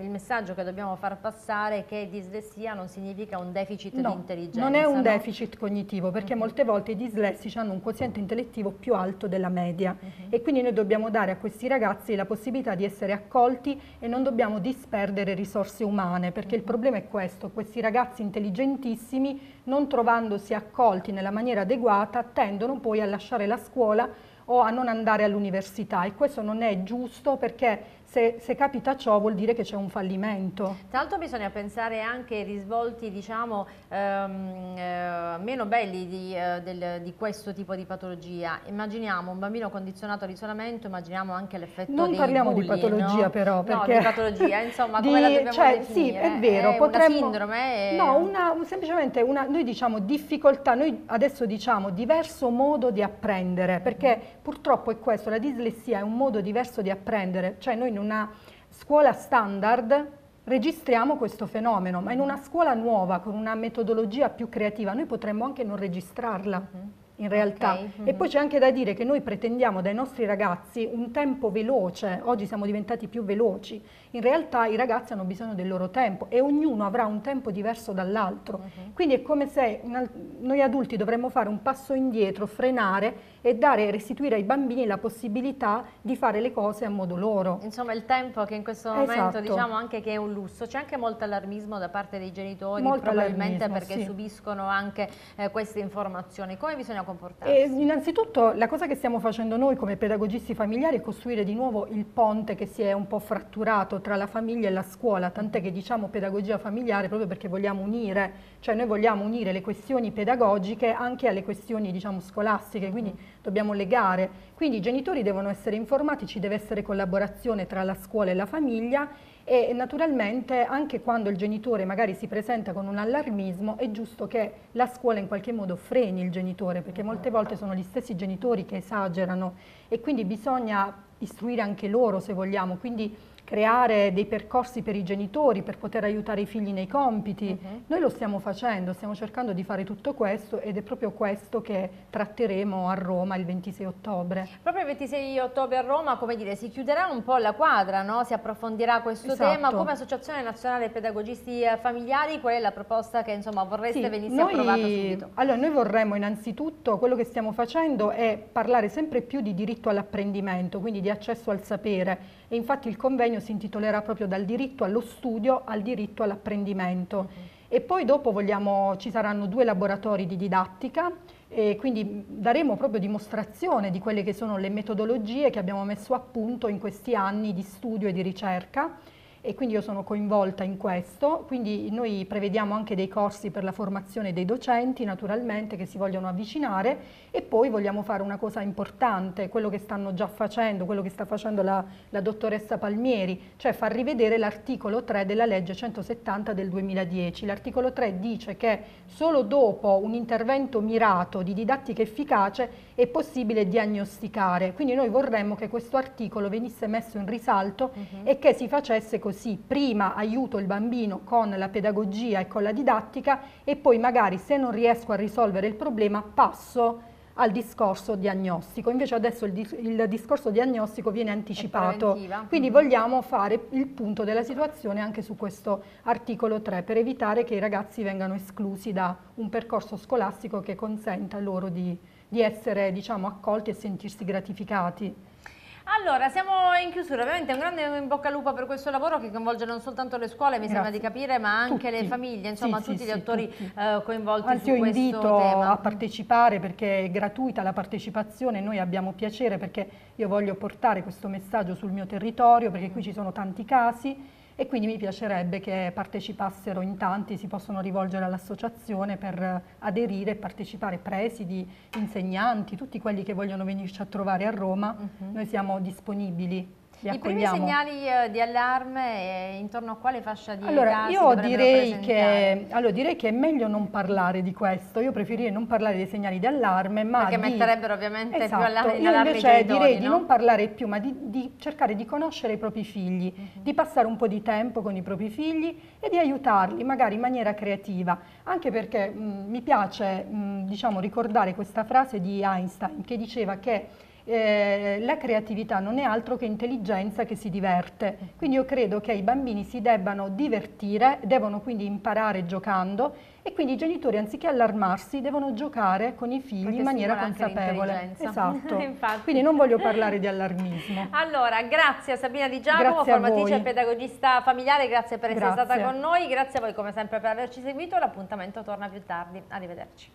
il messaggio che dobbiamo far passare è che dislessia non significa un deficit no, di intelligenza. Non è un no? deficit cognitivo, perché uh mm-hmm. -huh. molte volte i dislessici hanno un quoziente intellettivo più alto della media e quindi noi dobbiamo dare a questi ragazzi la possibilità di essere accorti accolti e non dobbiamo disperdere risorse umane, perché il mm. problema è questo, questi ragazzi intelligentissimi non trovandosi accolti nella maniera adeguata tendono poi a lasciare la scuola o a non andare all'università e questo non è giusto perché se, se, capita ciò vuol dire che c'è un fallimento. Tra l'altro bisogna pensare anche ai risvolti diciamo, ehm, eh, meno belli di, eh, del, di, questo tipo di patologia. Immaginiamo un bambino condizionato all'isolamento, immaginiamo anche l'effetto non dei Non parliamo bulli, di patologia no? però. Perché... No, di patologia, insomma, di, come la dobbiamo cioè, Sì, è vero. È potremmo... una sindrome? È... No, una, semplicemente una, noi diciamo difficoltà, noi adesso diciamo diverso modo di apprendere, perché purtroppo è questo, la dislessia è un modo diverso di apprendere, cioè noi in una scuola standard registriamo questo fenomeno, ma in una scuola nuova, con una metodologia più creativa, noi potremmo anche non registrarla mm-hmm. in realtà. Okay. Mm -hmm. E poi c'è anche da dire che noi pretendiamo dai nostri ragazzi un tempo veloce, oggi siamo diventati più veloci, in realtà i ragazzi hanno bisogno del loro tempo e ognuno avrà un tempo diverso dall'altro. Uh-huh. Quindi è come se noi adulti dovremmo fare un passo indietro, frenare e dare, restituire ai bambini la possibilità di fare le cose a modo loro. Insomma il tempo che in questo momento esatto. diciamo anche che è un lusso, c'è anche molto allarmismo da parte dei genitori molto probabilmente perché sì. subiscono anche eh, queste informazioni, come bisogna comportarsi? E eh, innanzitutto la cosa che stiamo facendo noi come pedagogisti familiari è costruire di nuovo il ponte che si è un po' fratturato rapporto tra la famiglia e la scuola, tant'è che diciamo pedagogia familiare proprio perché vogliamo unire, cioè noi vogliamo unire le questioni pedagogiche anche alle questioni diciamo scolastiche, quindi mm. dobbiamo legare. Quindi i genitori devono essere informati, ci deve essere collaborazione tra la scuola e la famiglia e naturalmente anche quando il genitore magari si presenta con un allarmismo è giusto che la scuola in qualche modo freni il genitore perché molte volte sono gli stessi genitori che esagerano e quindi bisogna istruire anche loro se vogliamo, quindi creare dei percorsi per i genitori, per poter aiutare i figli nei compiti. Uh-huh. Noi lo stiamo facendo, stiamo cercando di fare tutto questo ed è proprio questo che tratteremo a Roma il 26 ottobre. Proprio il 26 ottobre a Roma, come dire, si chiuderà un po' la quadra, no? si approfondirà questo esatto. tema. Come Associazione Nazionale Pedagogisti eh, Familiari, qual è la proposta che insomma, vorreste sì, venisse noi, approvata subito? Allora, noi vorremmo innanzitutto, quello che stiamo facendo è parlare sempre più di diritto all'apprendimento, quindi di accesso al sapere e infatti il convegno si intitolerà proprio dal diritto allo studio al diritto all'apprendimento. Mm -hmm. E poi dopo vogliamo, ci saranno due laboratori di didattica e quindi daremo proprio dimostrazione di quelle che sono le metodologie che abbiamo messo a punto in questi anni di studio e di ricerca e quindi io sono coinvolta in questo, quindi noi prevediamo anche dei corsi per la formazione dei docenti naturalmente che si vogliono avvicinare e poi vogliamo fare una cosa importante, quello che stanno già facendo, quello che sta facendo la, la dottoressa Palmieri, cioè far rivedere l'articolo 3 della legge 170 del 2010. L'articolo 3 dice che solo dopo un intervento mirato di didattica efficace è possibile diagnosticare. Quindi noi vorremmo che questo articolo venisse messo in risalto uh mhm. -huh. e che si facesse così. Prima aiuto il bambino con la pedagogia e con la didattica e poi magari se non riesco a risolvere il problema passo al discorso diagnostico. Invece adesso il, il discorso diagnostico viene anticipato, quindi mm-hmm. vogliamo fare il punto della situazione anche su questo articolo 3 per evitare che i ragazzi vengano esclusi da un percorso scolastico che consenta loro di, di essere diciamo, accolti e sentirsi gratificati. Allora, siamo in chiusura, ovviamente un grande in bocca al lupo per questo lavoro che coinvolge non soltanto le scuole, mi Grazie. sembra di capire, ma anche tutti. le famiglie, insomma sì, tutti sì, gli attori tutti. Eh, coinvolti Anzi, su io invito a partecipare perché è gratuita la partecipazione, noi abbiamo piacere perché io voglio portare questo messaggio sul mio territorio perché qui ci sono tanti casi e quindi mi piacerebbe che partecipassero in tanti, si possono rivolgere all'associazione per aderire e partecipare, presidi, insegnanti, tutti quelli che vogliono venirci a trovare a Roma, uh mhm. -huh. noi siamo disponibili li I primi segnali eh, di allarme eh, intorno a quale fascia di allora, età io direi che, allora, direi che è meglio non parlare di questo, io preferirei non parlare dei segnali di allarme, ma Perché di... metterebbero ovviamente esatto. più allarme Io invece direi no? di non parlare più, ma di, di, cercare di conoscere i propri figli, uh mhm. -huh. di passare un po' di tempo con i propri figli e di aiutarli magari in maniera creativa, anche perché mh, mm, mi piace mh, mm, diciamo, ricordare questa frase di Einstein che diceva che eh, la creatività non è altro che intelligenza che si diverte. Quindi io credo che i bambini si debbano divertire, devono quindi imparare giocando e quindi i genitori anziché allarmarsi devono giocare con i figli Perché in maniera consapevole. Esatto. quindi non voglio parlare di allarmismo. Allora, grazie a Sabina Di Giacomo, formatrice e pedagogista familiare, grazie per grazie. essere stata con noi, grazie a voi come sempre per averci seguito, l'appuntamento torna più tardi. Arrivederci.